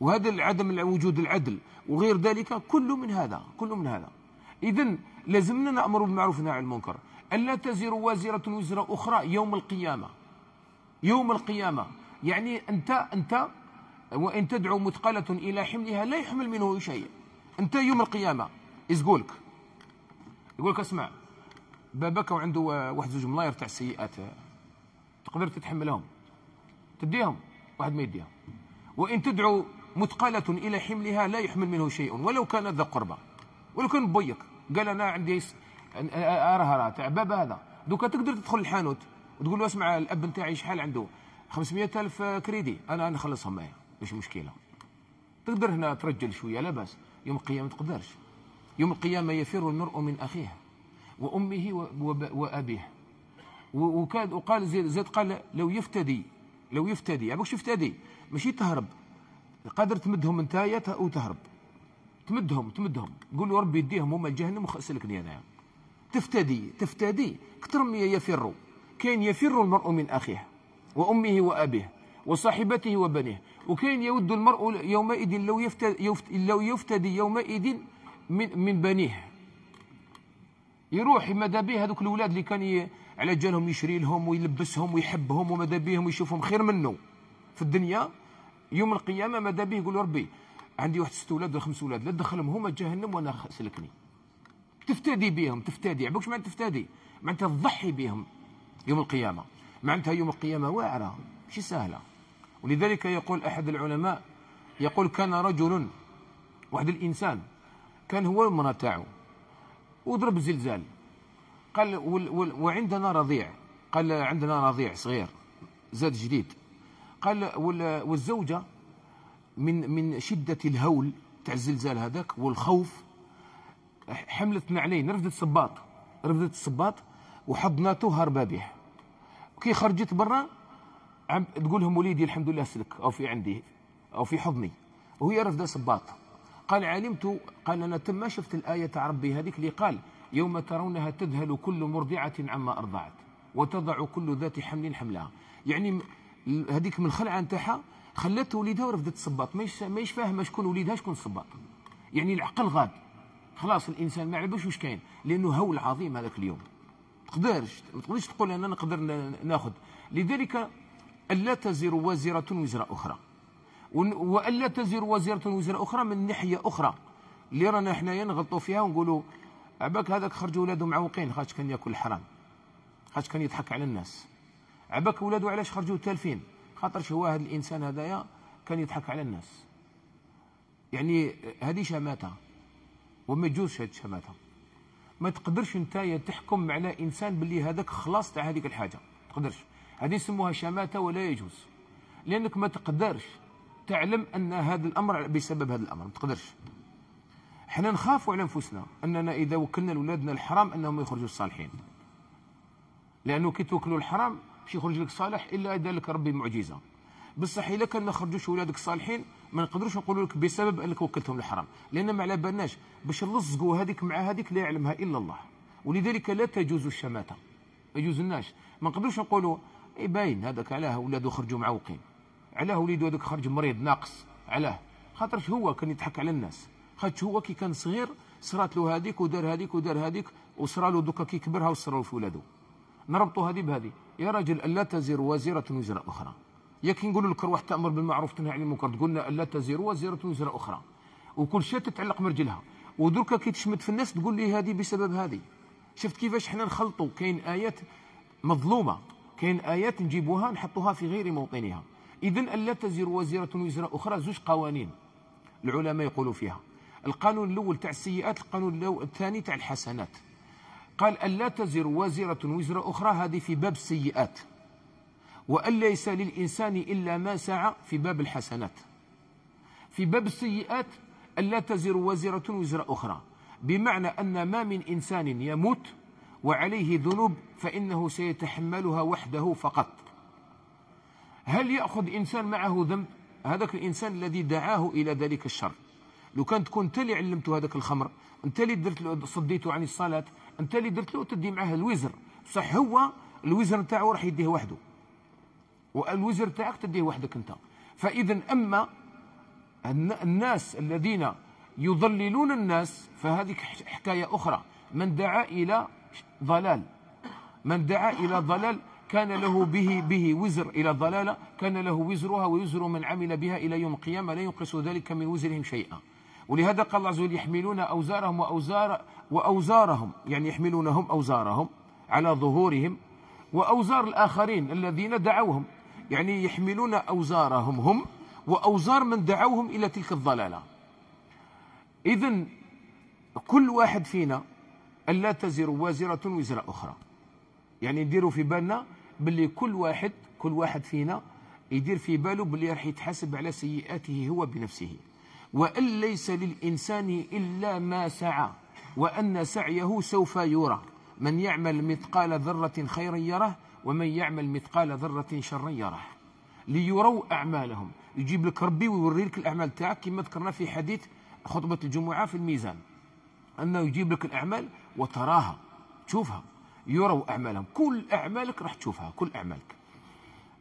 وهذا عدم وجود العدل وغير ذلك كل من هذا كل من هذا اذا لازمنا نامر بالمعروف ونهى عن المنكر ألا تزر وازرة وزر أخرى يوم القيامة يوم القيامة يعني أنت أنت وإن تدعو مثقلة إلى حملها لا يحمل منه شيء أنت يوم القيامة يقولك يقولك اسمع باباك وعنده واحد زوج ملاير تاع السيئات تقدر تتحملهم تديهم واحد ما يديهم وإن تدعو مثقلة إلى حملها لا يحمل منه شيء ولو كان ذا قربى ولو كان بويك قال أنا عندي يعني، يعني، يعني، راه تاع باب هذا دوكا تقدر تدخل الحانوت وتقول له اسمع الاب نتاعي شحال عنده 500 الف كريدي انا نخلصهم معايا مش مشكله تقدر هنا ترجل شويه لاباس يوم القيامه تقدرش يوم القيامه يفر المرء من اخيه وامه وابيه وكاد وقال زيد, زيد قال لو يفتدي لو يفتدي واش يفتدي ماشي تهرب قادر تمدهم انت وتهرب تمدهم تمدهم قول له ربي يديهم هما لجهنم وخسلكني انايا تفتدي تفتدي كثر من يفر كاين يفر المرء من أخيه وأمه وأبيه وصاحبته وبنيه وكاين يود المرء يومئذ لو يفتدي, لو يفتدي يومئذ من, من بنيه يروح ماذا به هذوك الاولاد اللي كان على جالهم يشري لهم ويلبسهم ويحبهم وماذا بهم ويشوفهم خير منه في الدنيا يوم القيامه ماذا به يقول ربي عندي واحد ست اولاد ولا خمس اولاد لا تدخلهم هما جهنم وانا سلكني تفتدي بهم تفتدي عبوك معناتها تفتدي معناتها تضحي بهم يوم القيامة معناتها يوم القيامة واعرة مش سهلة ولذلك يقول أحد العلماء يقول كان رجل واحد الإنسان كان هو المرأة تاعو وضرب زلزال قال وعندنا رضيع قال عندنا رضيع صغير زاد جديد قال والزوجة من من شدة الهول تاع الزلزال هذاك والخوف حملت نعلين رفدت صباط رفدت الصباط وحضناته هربا بها كي خرجت برا عم تقول لهم وليدي الحمد لله سلك او في عندي او في حضني وهي رفده صباط قال علمت قال انا ما شفت الايه تاع ربي هذيك اللي قال يوم ترونها تذهل كل مرضعه عما ارضعت وتضع كل ذات حمل حملها يعني هذيك من الخلعه نتاعها خلت وليدها ورفدت الصباط ماهيش ماهيش فاهمه شكون وليدها شكون الصباط يعني العقل غاد خلاص الانسان ما عرفش واش كاين لانه هول عظيم هذاك اليوم تقدرش ما تقدرش تقول انا نقدر ناخذ لذلك الا تزر وازره وزر اخرى والا تزر وازره وزر اخرى من ناحيه اخرى اللي رانا حنايا نغلطوا فيها ونقولوا عباك هذاك خرجوا ولادو معوقين خاطش كان ياكل الحرام خاطش كان يضحك على الناس عباك ولادو علاش خرجوا تالفين خاطرش هو هذا الانسان هذايا كان يضحك على الناس يعني هذه شماته وما يجوزش هاد الشماتة ما تقدرش انت تحكم على انسان باللي هذاك خلاص تاع هذيك الحاجه ما تقدرش هذه يسموها شماته ولا يجوز لانك ما تقدرش تعلم ان هذا الامر بسبب هذا الامر ما تقدرش احنا نخافوا على انفسنا اننا اذا وكلنا لاولادنا الحرام انهم يخرجوا الصالحين لانه كي توكلوا الحرام مش يخرج لك صالح الا اذا لك ربي معجزه بصح الا كان ما خرجوش ولادك صالحين ما نقدروش نقولوا لك بسبب انك وكلتهم الحرام لان ما على بالناش باش نلصقوا هذيك مع هذيك لا يعلمها الا الله ولذلك لا تجوز الشماته ما يجوزناش ما نقدروش نقولوا اي باين هذاك علاه ولادو خرجوا معوقين علاه وليدو هذاك خرج مريض ناقص علاه خاطر هو كان يضحك على الناس خاطر هو كي كان صغير صرات له هذيك ودار هذيك ودار هذيك وصرالو دوكا كي كبرها وصرالو في ولادو نربطوا هذه بهذه يا راجل الا تزر وازره وزر اخرى ياك نقول لك روح تامر بالمعروف تنهى عن المنكر تقول لنا لا تزر وزيره وزر اخرى وكل شيء تتعلق مرجلها ودركا كي تشمت في الناس تقول لي هذه بسبب هذه شفت كيفاش حنا نخلطوا كاين ايات مظلومه كاين ايات نجيبوها نحطوها في غير موطنها اذا الا تزر وزيره وزر اخرى زوج قوانين العلماء يقولوا فيها القانون الاول تاع السيئات القانون الثاني تاع الحسنات قال الا تزر وزيره وزر اخرى هذه في باب السيئات وأن ليس للإنسان إلا ما سعى في باب الحسنات في باب السيئات ألا تزر وزرة وزر أخرى بمعنى أن ما من إنسان يموت وعليه ذنوب فإنه سيتحملها وحده فقط هل يأخذ إنسان معه ذنب هذاك الإنسان الذي دعاه إلى ذلك الشر لو كان تكون أنت اللي علمته هذاك الخمر أنت اللي درت له صديته عن الصلاة أنت اللي درت له تدي معه الوزر صح هو الوزر نتاعو راح يديه وحده والوزر تاعك تديه وحدك انت فاذا اما الناس الذين يضللون الناس فهذه حكايه اخرى من دعا الى ضلال من دعا الى ضلال كان له به به وزر الى ضلاله كان له وزرها ويزر من عمل بها الى يوم القيامه لا ينقص ذلك من وزرهم شيئا ولهذا قال الله عز وجل يحملون اوزارهم واوزار واوزارهم يعني يحملونهم اوزارهم على ظهورهم واوزار الاخرين الذين دعوهم يعني يحملون أوزارهم هم وأوزار من دعوهم إلى تلك الضلالة إذا كل واحد فينا ألا تزر وازرة وزر أخرى يعني نديروا في بالنا باللي كل واحد كل واحد فينا يدير في باله باللي راح يتحاسب على سيئاته هو بنفسه وأن ليس للإنسان إلا ما سعى وأن سعيه سوف يرى من يعمل مثقال ذرة خيرا يره ومن يعمل مثقال ذرة شرا يره ليروا أعمالهم يجيب لك ربي ويوري لك الأعمال تاعك كما ذكرنا في حديث خطبة الجمعة في الميزان أنه يجيب لك الأعمال وتراها تشوفها يروا أعمالهم كل أعمالك راح تشوفها كل أعمالك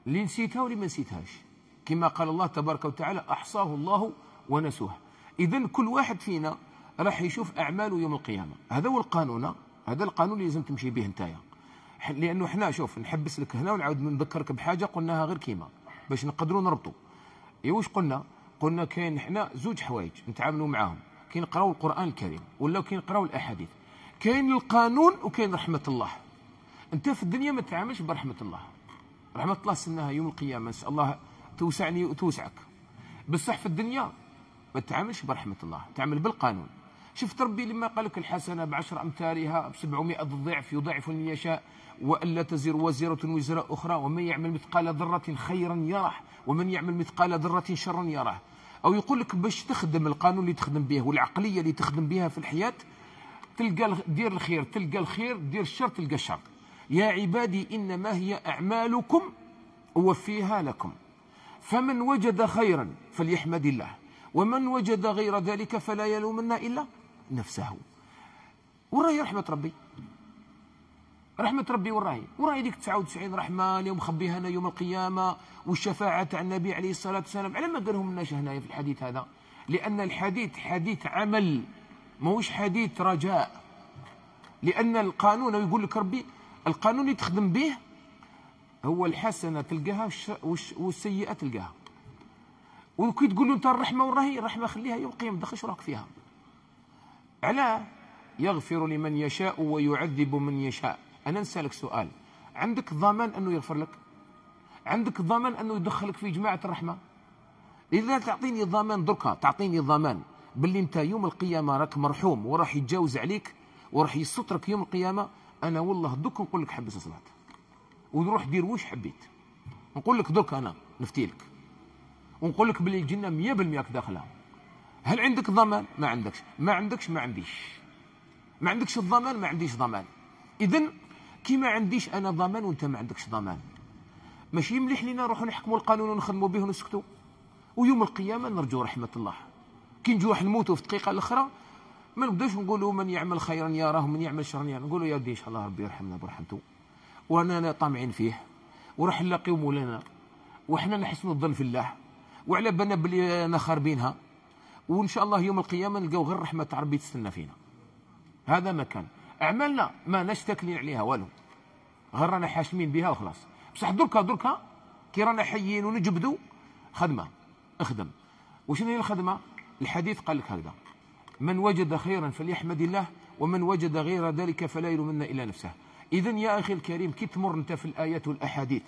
اللي نسيتها واللي ما نسيتهاش كما قال الله تبارك وتعالى أحصاه الله ونسوه إذا كل واحد فينا راح يشوف أعماله يوم القيامة هذا هو القانون هذا القانون اللي لازم تمشي به نتايا لانه احنا شوف نحبس لك هنا ونعاود نذكرك بحاجه قلناها غير كيما باش نقدروا نربطوا اي واش قلنا قلنا كاين احنا زوج حوايج نتعاملوا معاهم كي نقراو القران الكريم ولا كي نقراو الاحاديث كاين القانون وكاين رحمه الله انت في الدنيا ما تتعاملش برحمه الله رحمه الله سناها يوم القيامه نسال الله توسعني وتوسعك بصح في الدنيا ما تتعاملش برحمه الله تعمل بالقانون شفت ربي لما قال لك الحسنه بعشر امثالها ب 700 ضعف يضاعف من يشاء والا تزر وزيره وزر اخرى ومن يعمل مثقال ذره خيرا يره ومن يعمل مثقال ذره شرا يره او يقول لك باش تخدم القانون اللي تخدم به والعقليه اللي تخدم بها في الحياه تلقى دير الخير تلقى الخير دير الشر تلقى الشر يا عبادي انما هي اعمالكم اوفيها لكم فمن وجد خيرا فليحمد الله ومن وجد غير ذلك فلا يلومن الا نفسه وراهي رحمه ربي رحمة ربي وراهي وراهي وين ديك 99 رحمة اللي مخبيها أنا يوم القيامة والشفاعة تاع النبي عليه الصلاة والسلام على ما قالهم لناش هنايا في الحديث هذا لأن الحديث حديث عمل ماهوش حديث رجاء لأن القانون يقول لك ربي القانون اللي تخدم به هو الحسنة تلقاها والسيئة تلقاها وكي تقول له أنت الرحمة وراهي الرحمة خليها يوم القيامة دخل راك فيها على يغفر لمن يشاء ويعذب من يشاء أنا نسألك سؤال عندك ضمان أنه يغفر لك عندك ضمان أنه يدخلك في جماعة الرحمة إذا تعطيني ضمان دركا تعطيني ضمان باللي أنت يوم القيامة راك مرحوم وراح يتجاوز عليك وراح يسترك يوم القيامة أنا والله دوك نقول لك حبس الصلاة ونروح دير واش حبيت نقول لك دوك أنا نفتيلك ونقول لك باللي الجنة 100% داخلها هل عندك ضمان ما عندكش ما عندكش ما عنديش ما عندكش الضمان ما عنديش ضمان اذا كي ما عنديش انا ضمان وانت ما عندكش ضمان ماشي مليح لينا نروحوا نحكموا القانون ونخدموا به ونسكتوا ويوم القيامه نرجو رحمه الله كي نجوا راح نموتوا في الدقيقه الاخرى ما نبداوش نقولوا من يعمل خيرا يراه ومن يعمل شرا يراه نقولوا يا ودي ان شاء الله ربي يرحمنا برحمته وانا طامعين فيه وراح نلاقيو مولانا وحنا نحسنوا الظن في الله وعلى بالنا بلي انا خاربينها وان شاء الله يوم القيامه نلقاو غير رحمه ربي تستنى فينا هذا ما كان اعمالنا ما نشتكلين عليها والو غير رانا حاشمين بها وخلاص بصح دركا دركا كي رانا حيين ونجبدوا خدمه اخدم وشنو هي الخدمه الحديث قال لك هكذا من وجد خيرا فليحمد الله ومن وجد غير ذلك فلا يلومن الا نفسه اذا يا اخي الكريم كي تمر انت في الايات والاحاديث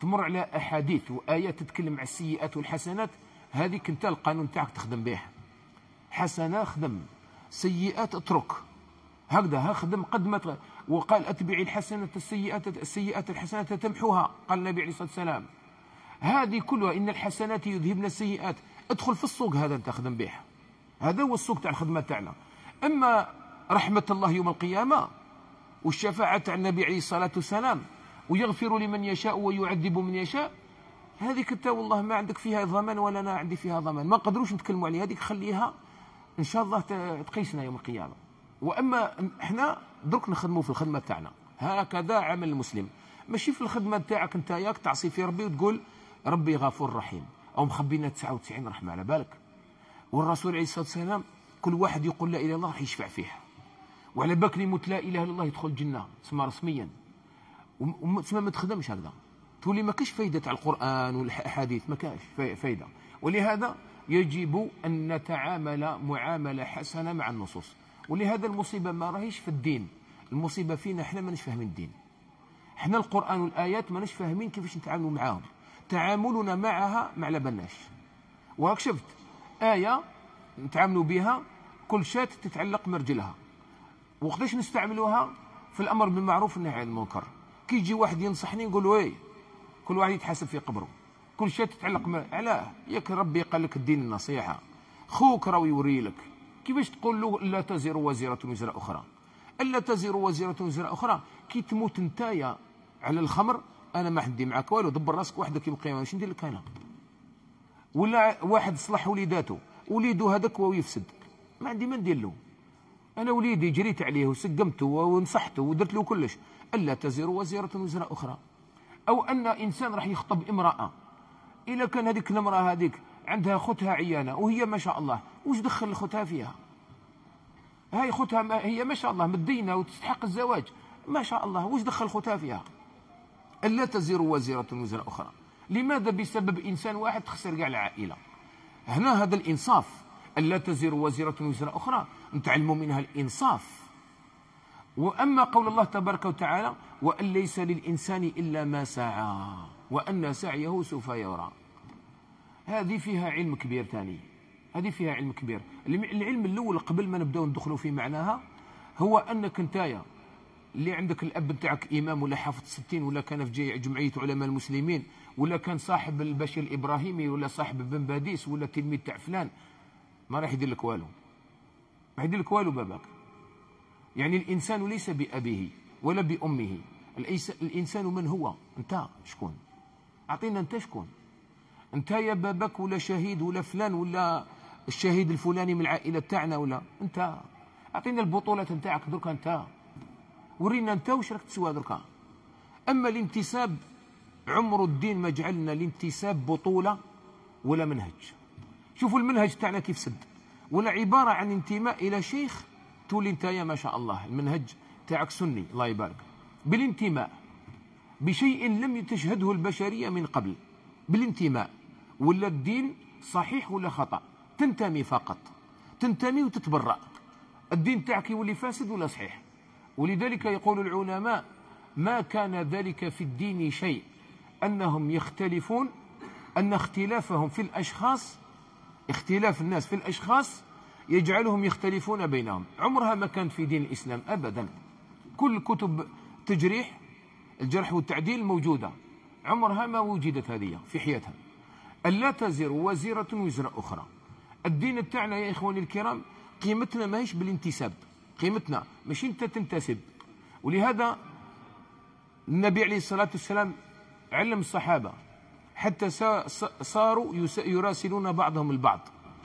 تمر على احاديث وايات تتكلم على السيئات والحسنات هذيك انت القانون تاعك تخدم بها حسنة خدم سيئات اترك هكذا خدم قد ما وقال اتبعي الحسنة السيئات السيئات الحسنة تمحوها قال النبي عليه الصلاة والسلام هذه كلها إن الحسنات يذهبن السيئات ادخل في السوق هذا أنت خدم به هذا هو السوق تاع الخدمة تاعنا أما رحمة الله يوم القيامة والشفاعة تاع النبي عليه الصلاة والسلام ويغفر لمن يشاء ويعذب من يشاء هذيك انت والله ما عندك فيها ضمان ولا انا عندي فيها ضمان ما نقدروش نتكلموا عليها هذيك خليها ان شاء الله تقيسنا يوم القيامه واما احنا درك نخدموا في الخدمه تاعنا هكذا عمل المسلم ماشي في الخدمه تاعك انت ياك تعصي في ربي وتقول ربي غفور رحيم او مخبينا 99 رحمه على بالك والرسول عليه الصلاه والسلام كل واحد يقول لا اله الا الله راح يشفع فيه وعلى بالك اللي يموت لا اله الا الله يدخل الجنه تسمى رسميا تسمى ما تخدمش هكذا تولي ما كاش فايده تاع القران والاحاديث ما كاش فايده ولهذا يجب أن نتعامل معاملة حسنة مع النصوص ولهذا المصيبة ما راهيش في الدين المصيبة فينا احنا مانيش فاهمين الدين احنا القرآن والآيات مانيش فاهمين كيفاش نتعاملوا معاهم تعاملنا معها ما على بالناش وراك شفت آية نتعاملوا بها كل شات تتعلق مرجلها وقداش نستعملوها في الأمر بالمعروف والنهي عن المنكر كي يجي واحد ينصحني نقول له إيه، كل واحد يتحاسب في قبره كل شيء تتعلق ما علاه ياك ربي قال لك الدين النصيحه خوك راه يوري لك كيفاش تقول له لا تزر وزيره وزر اخرى الا تزر وزيره وزر اخرى كي تموت نتايا على الخمر انا ما حدي معاك والو دبر راسك وحدك يبقى واش ندير لك انا ولا واحد صلح وليداته وليده هذاك وهو يفسد ما عندي ما ندير له انا وليدي جريت عليه وسقمته ونصحته ودرت له كلش الا تزر وزيره وزر اخرى او ان انسان راح يخطب امراه الا كان هذيك المراه هذيك عندها خوتها عيانه وهي ما شاء الله واش دخل خوتها فيها هاي خوتها ما هي ما شاء الله مدينه وتستحق الزواج ما شاء الله واش دخل خوتها فيها الا تزر وزيره وزر اخرى لماذا بسبب انسان واحد تخسر كاع العائله هنا هذا الانصاف الا تزر وزيره وزر اخرى نتعلم منها الانصاف واما قول الله تبارك وتعالى وان ليس للانسان الا ما سعى وان سعيه سوف يرى هذه فيها علم كبير ثاني هذه فيها علم كبير العلم الاول قبل ما نبداو ندخلوا في معناها هو انك انتايا اللي عندك الاب نتاعك امام ولا حافظ ستين ولا كان في جمعيه علماء المسلمين ولا كان صاحب البشير الابراهيمي ولا صاحب بن باديس ولا تلميذ تاع فلان ما راح يدير لك والو ما يدير لك والو باباك يعني الانسان ليس بابيه ولا بامه الانسان من هو انت شكون اعطينا انت شكون انت يا بابك ولا شهيد ولا فلان ولا الشهيد الفلاني من العائله تاعنا ولا انت اعطينا البطولات نتاعك دركا انت ورينا انت واش راك تسوى دركا اما الانتساب عمر الدين ما جعلنا الانتساب بطوله ولا منهج شوفوا المنهج تاعنا كيف سد ولا عباره عن انتماء الى شيخ تولي انت يا ما شاء الله المنهج تاعك سني الله يبارك بالانتماء بشيء لم تشهده البشريه من قبل بالانتماء ولا الدين صحيح ولا خطأ تنتمي فقط تنتمي وتتبرأ الدين تاعك يولي فاسد ولا صحيح ولذلك يقول العلماء ما كان ذلك في الدين شيء أنهم يختلفون أن اختلافهم في الأشخاص اختلاف الناس في الأشخاص يجعلهم يختلفون بينهم عمرها ما كانت في دين الإسلام أبدا كل كتب تجريح الجرح والتعديل موجودة عمرها ما وجدت هذه في حياتها ألا تزر وزيرة وزر أخرى الدين تاعنا يا إخواني الكرام قيمتنا ماهيش بالانتساب قيمتنا ماشي أنت تنتسب ولهذا النبي عليه الصلاة والسلام علم الصحابة حتى صاروا يراسلون بعضهم البعض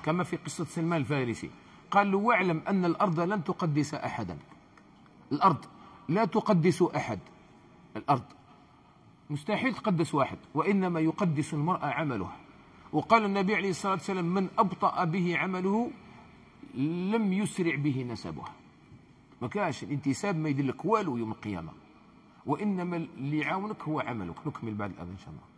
كما في قصة سلمان الفارسي قال له واعلم أن الأرض لن تقدس أحدا الأرض لا تقدس أحد الأرض مستحيل تقدس واحد وإنما يقدس المرأة عملها وقال النبي عليه الصلاة والسلام من أبطأ به عمله لم يسرع به نسبه ما كاش الانتساب ما يدلك والو يوم القيامة وإنما اللي يعاونك هو عملك نكمل بعد الأذان إن شاء الله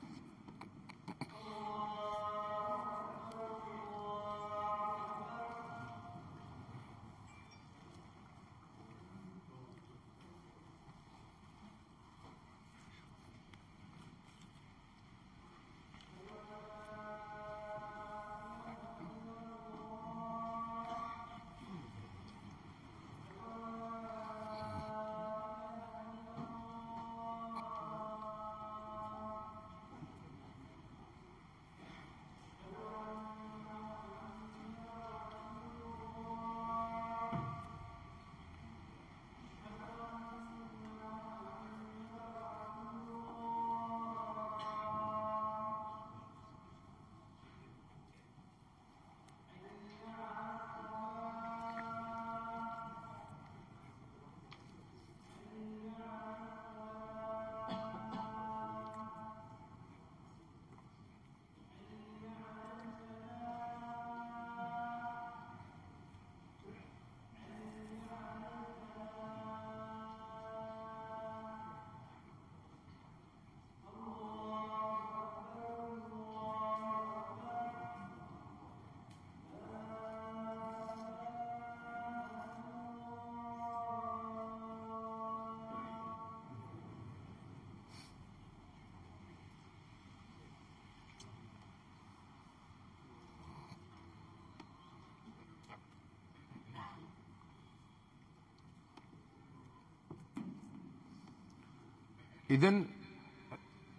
إذا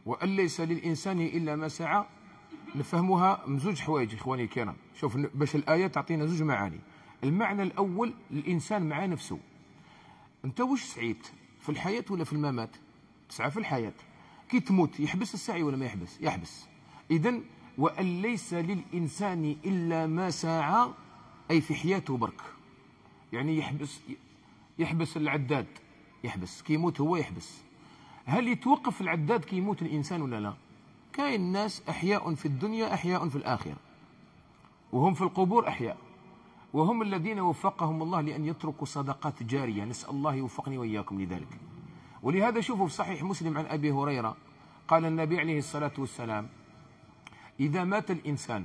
وأن ليس للإنسان إلا ما سعى نفهمها من زوج حوايج إخواني الكرام شوف باش الآية تعطينا زوج معاني المعنى الأول الإنسان مع نفسه أنت واش سعيت في الحياة ولا في الممات تسعى في الحياة كي تموت يحبس السعي ولا ما يحبس يحبس إذا وأن ليس للإنسان إلا ما سعى أي في حياته برك يعني يحبس يحبس العداد يحبس كي يموت هو يحبس هل يتوقف العداد كي يموت الانسان ولا لا كاين ناس احياء في الدنيا احياء في الاخره وهم في القبور احياء وهم الذين وفقهم الله لان يتركوا صدقات جاريه نسال الله يوفقني واياكم لذلك ولهذا شوفوا في صحيح مسلم عن ابي هريره قال النبي عليه الصلاه والسلام اذا مات الانسان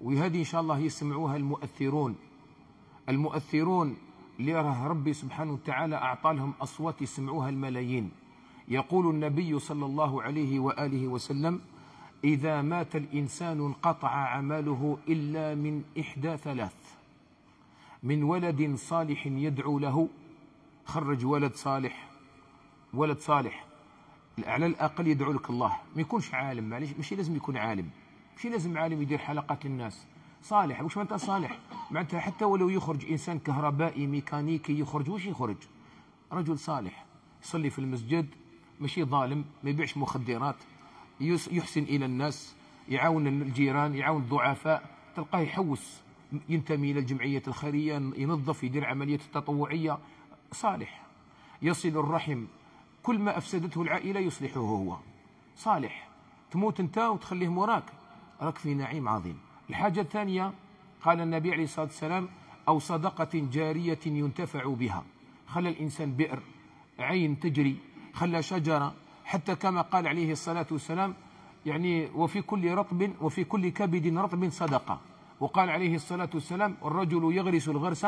وهذه ان شاء الله يسمعوها المؤثرون المؤثرون اللي راه ربي سبحانه وتعالى اعطى لهم اصوات يسمعوها الملايين يقول النبي صلى الله عليه وآله وسلم إذا مات الإنسان انقطع عمله إلا من إحدى ثلاث من ولد صالح يدعو له خرج ولد صالح ولد صالح على الأقل يدعو لك الله ما يكونش عالم معليش ماشي لازم يكون عالم ماشي لازم عالم يدير حلقات للناس صالح واش معناتها صالح معناتها حتى ولو يخرج إنسان كهربائي ميكانيكي يخرج واش يخرج رجل صالح يصلي في المسجد ماشي ظالم ما يبيعش مخدرات يحسن الى الناس يعاون الجيران يعاون الضعفاء تلقاه يحوس ينتمي الى الجمعيه الخيريه ينظف يدير عمليات تطوعيه صالح يصل الرحم كل ما افسدته العائله يصلحه هو صالح تموت انت وتخليه وراك راك في نعيم عظيم الحاجه الثانيه قال النبي عليه الصلاه والسلام او صدقه جاريه ينتفع بها خلى الانسان بئر عين تجري خلى شجرة حتى كما قال عليه الصلاة والسلام يعني وفي كل رطب وفي كل كبد رطب صدقة وقال عليه الصلاة والسلام الرجل يغرس الغرس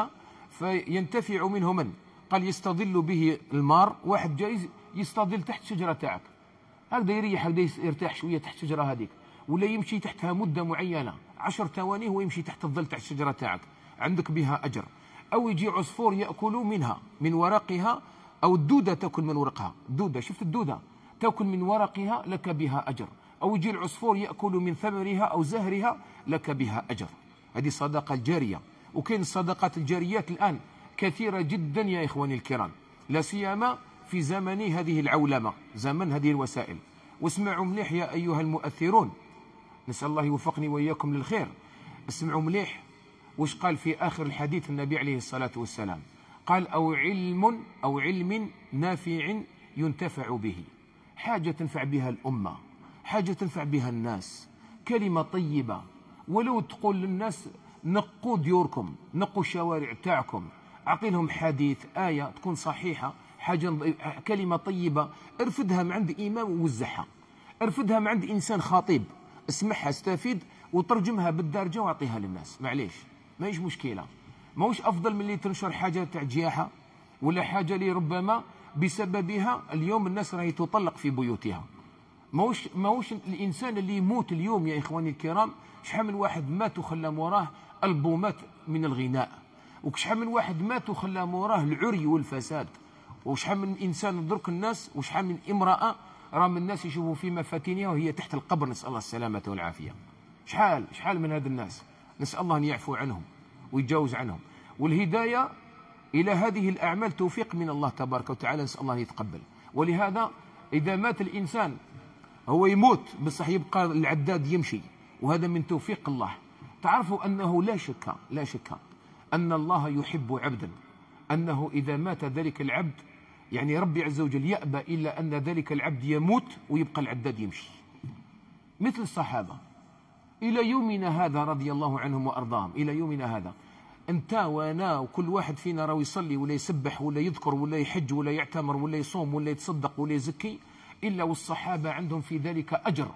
فينتفع منه من قال يستظل به المار واحد جايز يستظل تحت شجرة تاعك هكذا يريح هكذا يرتاح شوية تحت شجرة هذيك ولا يمشي تحتها مدة معينة عشر ثواني هو يمشي تحت الظل تاع الشجرة تاعك عندك بها أجر أو يجي عصفور يأكل منها من ورقها أو الدودة تأكل من ورقها الدودة شفت الدودة تأكل من ورقها لك بها أجر أو يجي العصفور يأكل من ثمرها أو زهرها لك بها أجر هذه صدقة الجارية وكاين الصدقات الجاريات الآن كثيرة جدا يا إخواني الكرام لا سيما في زمن هذه العولمة زمن هذه الوسائل واسمعوا مليح يا أيها المؤثرون نسأل الله يوفقني وإياكم للخير اسمعوا مليح وش قال في آخر الحديث النبي عليه الصلاة والسلام قال أو علم أو علم نافع ينتفع به حاجة تنفع بها الأمة حاجة تنفع بها الناس كلمة طيبة ولو تقول للناس نقوا ديوركم نقوا الشوارع تاعكم أعطيهم حديث آية تكون صحيحة حاجة كلمة طيبة ارفدها من عند إمام ووزعها ارفدها من عند إنسان خطيب اسمعها استفيد وترجمها بالدارجة واعطيها للناس معليش ماهيش مشكلة ماهوش افضل من اللي تنشر حاجه تاع جياحه ولا حاجه اللي ربما بسببها اليوم الناس راهي تطلق في بيوتها ماهوش ماهوش الانسان اللي يموت اليوم يا اخواني الكرام شحال من واحد مات وخلى موراه البومات من الغناء وشحال من واحد مات وخلى موراه العري والفساد وشحال من انسان درك الناس وشحال من امراه من الناس يشوفوا في مفاتنها وهي تحت القبر نسال الله السلامه والعافيه شحال شحال من هذا الناس نسال الله ان يعفو عنهم ويتجاوز عنهم والهداية إلى هذه الأعمال توفيق من الله تبارك وتعالى نسأل الله يتقبل ولهذا إذا مات الإنسان هو يموت بصح يبقى العداد يمشي وهذا من توفيق الله تعرفوا أنه لا شك لا شك أن الله يحب عبدا أنه إذا مات ذلك العبد يعني ربي عز وجل يأبى إلا أن ذلك العبد يموت ويبقى العداد يمشي مثل الصحابة إلى يومنا هذا رضي الله عنهم وأرضاهم إلى يومنا هذا أنت وأنا وكل واحد فينا راه يصلي ولا يسبح ولا يذكر ولا يحج ولا يعتمر ولا يصوم ولا يتصدق ولا يزكي إلا والصحابة عندهم في ذلك أجر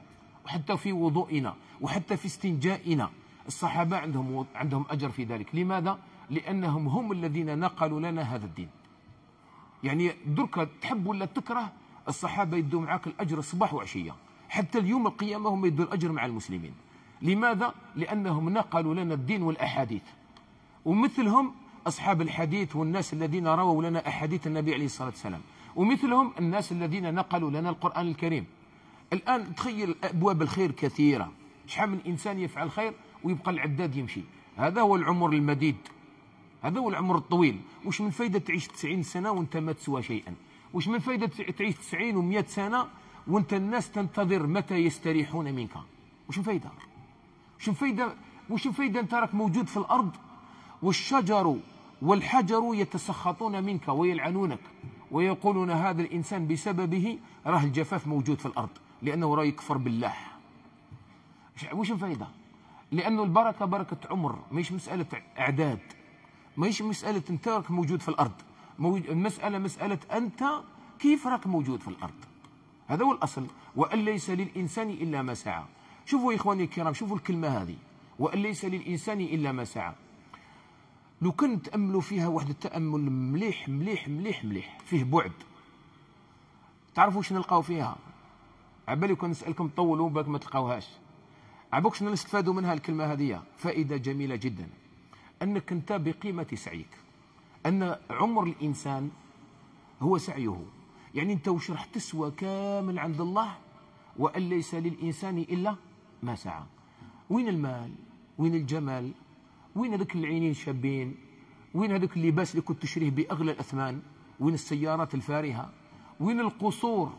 وحتى في وضوئنا وحتى في استنجائنا الصحابة عندهم عندهم أجر في ذلك لماذا؟ لأنهم هم الذين نقلوا لنا هذا الدين يعني درك تحب ولا تكره الصحابة يدوا معاك الأجر صباح وعشية حتى اليوم القيامة هم يدوا الأجر مع المسلمين لماذا؟ لأنهم نقلوا لنا الدين والأحاديث ومثلهم أصحاب الحديث والناس الذين رووا لنا أحاديث النبي عليه الصلاة والسلام ومثلهم الناس الذين نقلوا لنا القرآن الكريم الآن تخيل أبواب الخير كثيرة شحال من إنسان يفعل خير ويبقى العداد يمشي هذا هو العمر المديد هذا هو العمر الطويل وش من فايدة تعيش 90 سنة وانت ما تسوى شيئا وش من فايدة تعيش 90 و100 سنة وانت الناس تنتظر متى يستريحون منك وش من فايدة وش الفايدة وش الفايدة أنت راك موجود في الأرض والشجر والحجر يتسخطون منك ويلعنونك ويقولون هذا الإنسان بسببه راه الجفاف موجود في الأرض لأنه راه يكفر بالله وش الفايدة لأنه البركة بركة عمر مش مسألة أعداد مش مسألة أنت راك موجود في الأرض المسألة مسألة أنت كيف راك موجود في الأرض هذا هو الأصل وأن ليس للإنسان إلا ما سعى شوفوا إخواني الكرام شوفوا الكلمة هذه وأن ليس للإنسان إلا ما سعى لو كنت تأملوا فيها واحد التأمل مليح مليح مليح مليح فيه بعد تعرفوا شنو نلقاو فيها عبالي كون نسألكم طولوا باك ما تلقاوهاش عبوك شنو نستفادوا منها الكلمة هذه فائدة جميلة جدا أنك أنت بقيمة سعيك أن عمر الإنسان هو سعيه يعني أنت وش راح تسوى كامل عند الله وأن ليس للإنسان إلا ما سعى وين المال وين الجمال وين هذوك العينين الشابين وين هذوك اللباس اللي كنت تشريه بأغلى الأثمان وين السيارات الفارهة وين القصور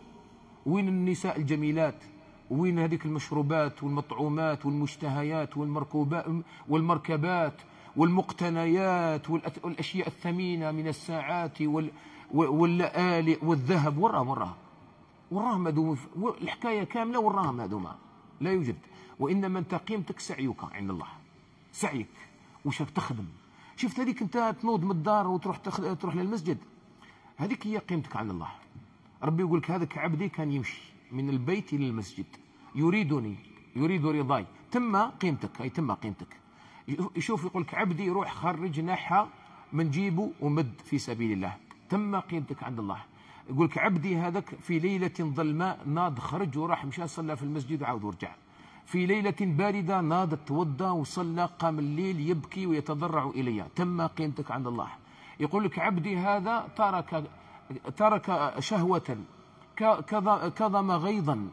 وين النساء الجميلات وين هذيك المشروبات والمطعومات والمشتهيات والمركوبات والمركبات والمقتنيات والأشياء الثمينة من الساعات وال واللآلئ والذهب وراهم وراهم وراهم الحكاية كاملة وراهم هذوما لا يوجد وانما انت قيمتك سعيك عند الله سعيك وش تخدم شفت هذيك انت تنوض من الدار وتروح تخد... تروح للمسجد هذيك هي قيمتك عند الله ربي يقول لك هذاك عبدي كان يمشي من البيت الى المسجد يريدني يريد رضاي تم قيمتك اي تم قيمتك يشوف يقول لك عبدي روح خرج نحى من جيبه ومد في سبيل الله تم قيمتك عند الله يقول لك عبدي هذاك في ليلة ظلماء ناض خرج وراح مشى صلى في المسجد وعاود ورجع في ليلة باردة ناض توضى وصلى قام الليل يبكي ويتضرع إلي تم قيمتك عند الله يقول لك عبدي هذا ترك ترك شهوة كظم غيظا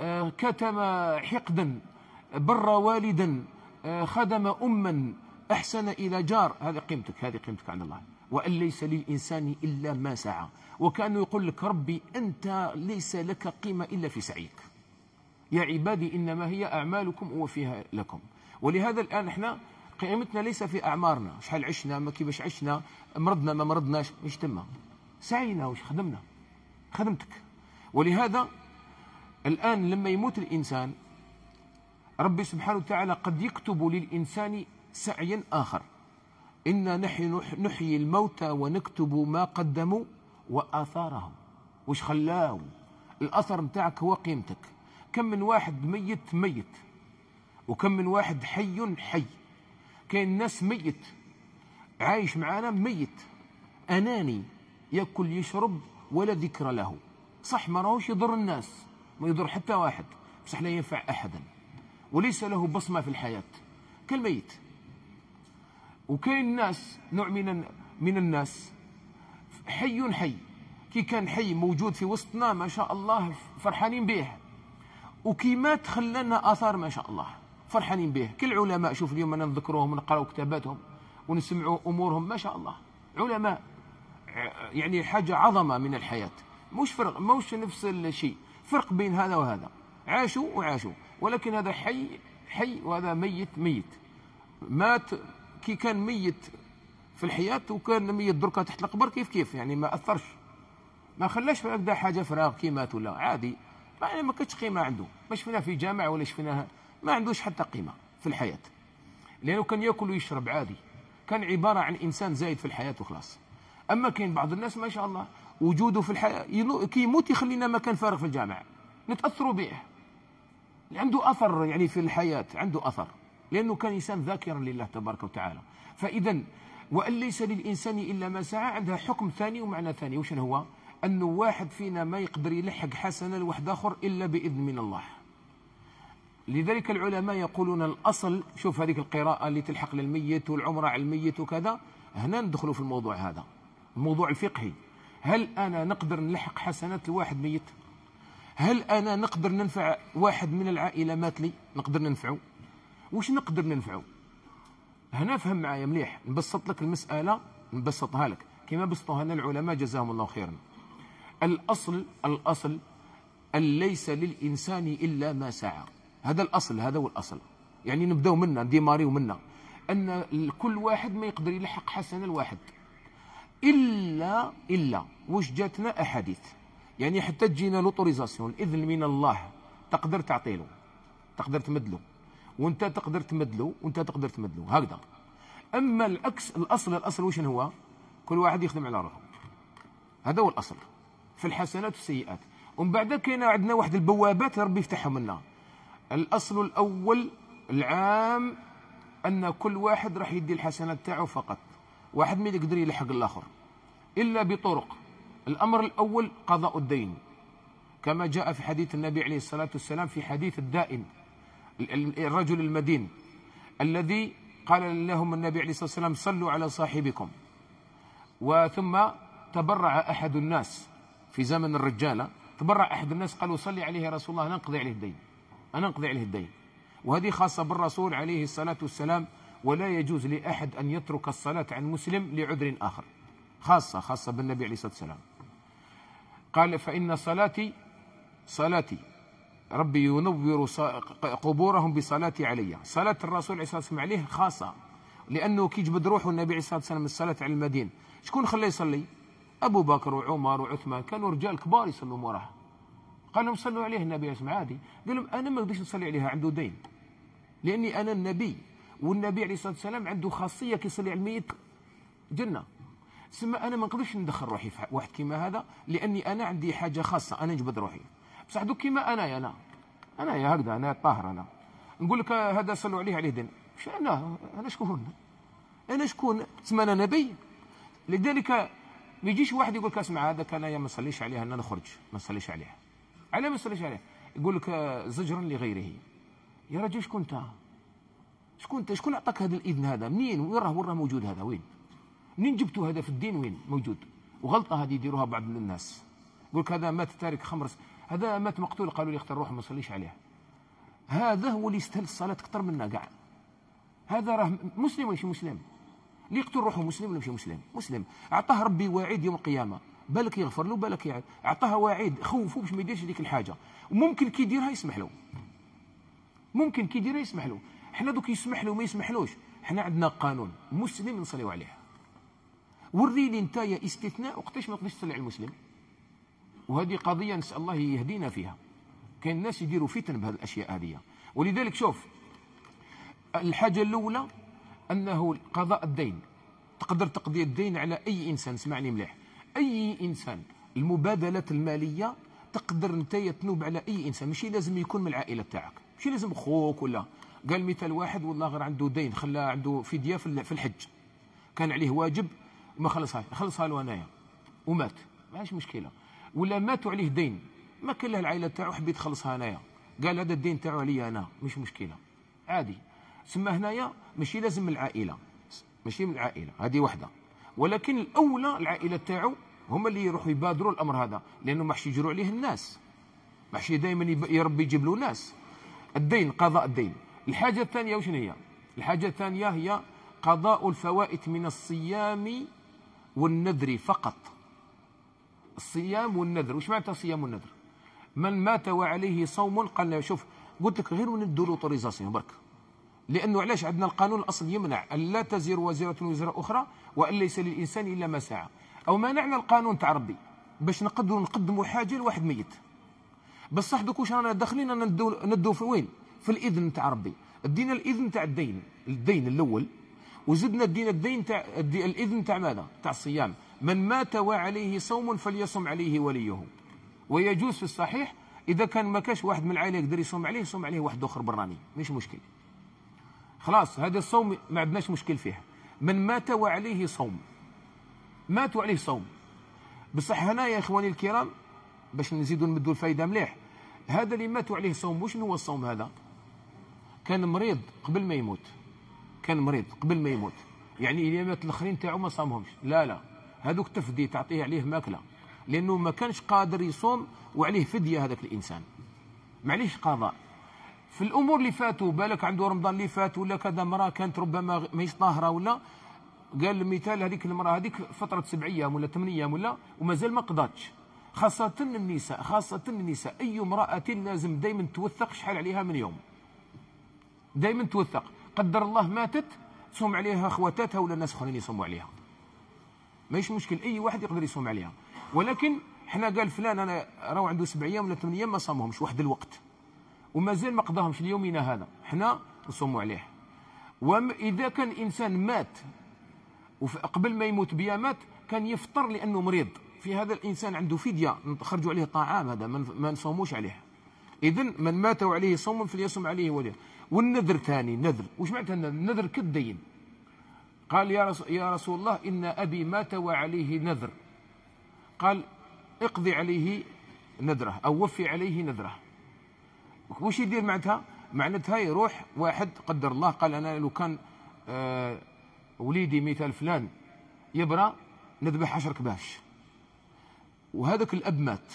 آه، كتم حقدا بر والدا آه، خدم أما أحسن إلى جار هذه قيمتك هذه قيمتك عند الله وأن ليس للإنسان إلا ما سعى وكان يقول لك ربي أنت ليس لك قيمة إلا في سعيك يا عبادي إنما هي أعمالكم وفيها لكم ولهذا الآن احنا قيمتنا ليس في أعمارنا شحال عشنا ما كيفاش عشنا مرضنا ما مرضناش مش تما سعينا وش خدمنا خدمتك ولهذا الآن لما يموت الإنسان ربي سبحانه وتعالى قد يكتب للإنسان سعيا آخر إنا نحن نحيي الموتى ونكتب ما قدموا وآثارهم وش خلاهم الأثر نتاعك هو قيمتك كم من واحد ميت ميت وكم من واحد حي حي كاين ناس ميت عايش معانا ميت أناني يأكل يشرب ولا ذكر له صح ما راهوش يضر الناس ما يضر حتى واحد بصح لا ينفع أحدا وليس له بصمة في الحياة كالميت وكاين ناس نوع من من الناس حي حي كي كان حي موجود في وسطنا ما شاء الله فرحانين به وكي مات خلانا اثار ما شاء الله فرحانين به كالعلماء شوف اليوم انا نذكروهم ونقراو كتاباتهم ونسمعوا امورهم ما شاء الله علماء يعني حاجه عظمه من الحياه مش فرق مش نفس الشيء فرق بين هذا وهذا عاشوا وعاشوا ولكن هذا حي حي وهذا ميت ميت مات كي كان ميت في الحياة وكان ميت دركا تحت القبر كيف كيف يعني ما أثرش ما خلاش هكذا حاجة فراغ كي مات ولا عادي يعني ما ما كانتش قيمة عنده ما شفناه في جامع ولا شفناه ما عندوش حتى قيمة في الحياة لأنه كان يأكل ويشرب عادي كان عبارة عن إنسان زايد في الحياة وخلاص أما كاين بعض الناس ما شاء الله وجوده في الحياة كي يموت يخلينا مكان فارغ في الجامع نتأثروا به عنده أثر يعني في الحياة عنده أثر لأنه كان إنسان ذاكرا لله تبارك وتعالى فإذا وأن ليس للإنسان إلا ما سعى عندها حكم ثاني ومعنى ثاني وشنو هو أنه واحد فينا ما يقدر يلحق حسنة لواحد آخر إلا بإذن من الله لذلك العلماء يقولون الأصل شوف هذيك القراءة اللي تلحق للميت والعمرة على الميت وكذا هنا ندخلوا في الموضوع هذا الموضوع الفقهي هل أنا نقدر نلحق حسنات لواحد ميت هل أنا نقدر ننفع واحد من العائلة مات لي نقدر ننفعه واش نقدر ننفعو هنا فهم معايا مليح نبسط لك المساله نبسطها لك كما بسطوها لنا العلماء جزاهم الله خيرا الاصل الاصل ان ليس للانسان الا ما سعى هذا الاصل هذا هو الاصل يعني نبداو منا نديماريو منا ان كل واحد ما يقدر يلحق حسنه الواحد الا الا واش جاتنا احاديث يعني حتى تجينا لوطوريزاسيون الاذن من الله تقدر تعطيله تقدر تمدله وانت تقدر تمدلو وانت تقدر تمدلو هكذا اما العكس الاصل الاصل واش هو كل واحد يخدم على روحه هذا هو الاصل في الحسنات والسيئات ومن بعد كاين عندنا واحد البوابات ربي يفتحهم لنا الاصل الاول العام ان كل واحد راح يدي الحسنات تاعو فقط واحد ما يقدر يلحق الاخر الا بطرق الامر الاول قضاء الدين كما جاء في حديث النبي عليه الصلاه والسلام في حديث الدائم الرجل المدين الذي قال لهم النبي عليه الصلاة والسلام صلوا على صاحبكم وثم تبرع أحد الناس في زمن الرجالة تبرع أحد الناس قالوا صلي عليه يا رسول الله أنا عليه الدين أنا أقضي عليه الدين وهذه خاصة بالرسول عليه الصلاة والسلام ولا يجوز لأحد أن يترك الصلاة عن مسلم لعذر آخر خاصة خاصة بالنبي عليه الصلاة والسلام قال فإن صلاتي صلاتي ربي ينور قبورهم بصلاة علي صلاة الرسول عليه الصلاة والسلام عليه خاصة لأنه كي جبد روحه النبي عليه الصلاة والسلام الصلاة على المدينة شكون خلاه يصلي أبو بكر وعمر وعثمان كانوا رجال كبار يصلوا وراه قال لهم صلوا عليه النبي عليه عادي قال لهم أنا ما نقدرش نصلي عليها عنده دين لأني أنا النبي والنبي عليه الصلاة والسلام عنده خاصية كي يصلي على الميت جنة سما أنا ما نقدرش ندخل روحي في واحد كيما هذا لأني أنا عندي حاجة خاصة أنا نجبد روحي بصح دوك كيما انايا انا انايا هكذا انا طاهر انا نقول لك هذا صلوا عليه عليه دين مش انا انا شكون انا شكون تسمى انا نبي لذلك ما يجيش واحد يقول لك اسمع هذاك انايا ما نصليش عليه انا نخرج ما نصليش عليه على ما نصليش عليه يقول لك زجرا لغيره يا رجل شكون انت شكون انت شكون عطاك هذا الاذن هذا منين وين راه وين راه موجود هذا وين منين جبتوا هذا في الدين وين موجود وغلطه هذه يديروها بعض الناس يقول لك هذا مات تارك خمر هذا مات مقتول قالوا لي اختار روح ما صليش عليه هذا هو اللي يستهل الصلاة أكثر منا كاع هذا راه مسلم ولا ماشي مسلم اللي يقتل روحه مسلم ولا ماشي مسلم مسلم أعطاه ربي وعيد يوم القيامة بالك يغفر له بالك يعاد أعطاه واعد خوفه باش ما يديرش هذيك الحاجة وممكن كي يديرها يسمح له ممكن كي يديرها يسمح له حنا دوك يسمح له ما يسمحلوش حنا عندنا قانون مسلم نصليو عليه وريني انت يا استثناء وقتاش ما تقدرش تصلي على المسلم وهذه قضية نسأل الله يهدينا فيها كاين الناس يديروا فتن بهذه الأشياء هذه ولذلك شوف الحاجة الأولى أنه قضاء الدين تقدر تقضي الدين على أي إنسان اسمعني مليح أي إنسان المبادلات المالية تقدر انت تنوب على أي إنسان ماشي لازم يكون من العائلة تاعك ماشي لازم خوك ولا قال مثال واحد والله غير عنده دين خلى عنده فدية في الحج كان عليه واجب ما خلصها خلصها له أنايا ومات ما عادش مشكلة ولا ماتوا عليه دين ما كان له العائله تاعو حبيت تخلصها انايا قال هذا الدين تاعو عليا انا مش مشكله عادي سما هنايا ماشي لازم من العائله ماشي من العائله هذه وحده ولكن الاولى العائله تاعو هما اللي يروحوا يبادروا الامر هذا لانه ما يجروا عليه الناس ما دائما يا ربي يجيب له ناس الدين قضاء الدين الحاجه الثانيه وشنو هي الحاجه الثانيه هي قضاء الفوائت من الصيام والنذر فقط الصيام والنذر وش معناتها الصيام والنذر من مات وعليه صوم قال له شوف قلت لك غير من لوتوريزاسيون برك لانه علاش عندنا القانون الاصل يمنع الا تزر وزيره وزر اخرى وان ليس للانسان الا ما سعى او منعنا القانون تاع ربي باش نقدروا نقدموا حاجه لواحد ميت بصح دوك واش رانا داخلين رانا ندو ندو في وين في الاذن تاع ربي ادينا الاذن تاع الدين الدين الاول وزدنا ادينا الدين تاع الاذن تاع ماذا تاع الصيام من مات وعليه صوم فليصم عليه وليه ويجوز في الصحيح اذا كان ما كاش واحد من العائله يقدر يصوم عليه يصوم عليه واحد اخر براني مش مشكل خلاص هذا الصوم ما عندناش مشكل فيه من مات وعليه صوم مات وعليه صوم بصح هنا يا اخواني الكرام باش نزيدوا نمدوا الفايده مليح هذا اللي مات وعليه صوم وش هو الصوم هذا كان مريض قبل ما يموت كان مريض قبل ما يموت يعني الايامات الاخرين تاعو ما صامهمش لا لا هذوك تفدي تعطيه عليه ماكله لانه ما كانش قادر يصوم وعليه فديه هذاك الانسان معليش قضاء في الامور اللي فاتوا بالك عنده رمضان اللي فات ولا كذا مراه كانت ربما ماهيش طاهره ولا قال المثال هذيك المراه هذيك فتره سبع ايام ولا ثمان ايام ولا ومازال ما قضاتش خاصة النساء خاصة النساء أي امرأة لازم دائما توثق شحال عليها من يوم دائما توثق قدر الله ماتت تصوم عليها خواتاتها ولا الناس اخرين يصوموا عليها ماهيش مشكل اي واحد يقدر يصوم عليها ولكن حنا قال فلان انا راهو عنده سبع ايام ولا ثمان ايام ما صامهمش واحد الوقت ومازال ما قضاهمش ليومنا هذا حنا نصوموا عليه واذا كان انسان مات وقبل ما يموت بيامات كان يفطر لانه مريض في هذا الانسان عنده فديه نخرجوا عليه طعام هذا ما نصوموش عليه اذا من مات وعليه صوم فليصوم عليه وليه والنذر ثاني نذر وش معناتها النذر كالدين قال يا رسول, يا رسول الله إن أبي مات وعليه نذر قال اقضي عليه نذره أو وفي عليه نذره وش يدير معناتها معناتها يروح واحد قدر الله قال أنا لو كان آه وليدي مثال فلان يبرى نذبح عشر كباش وهذاك الأب مات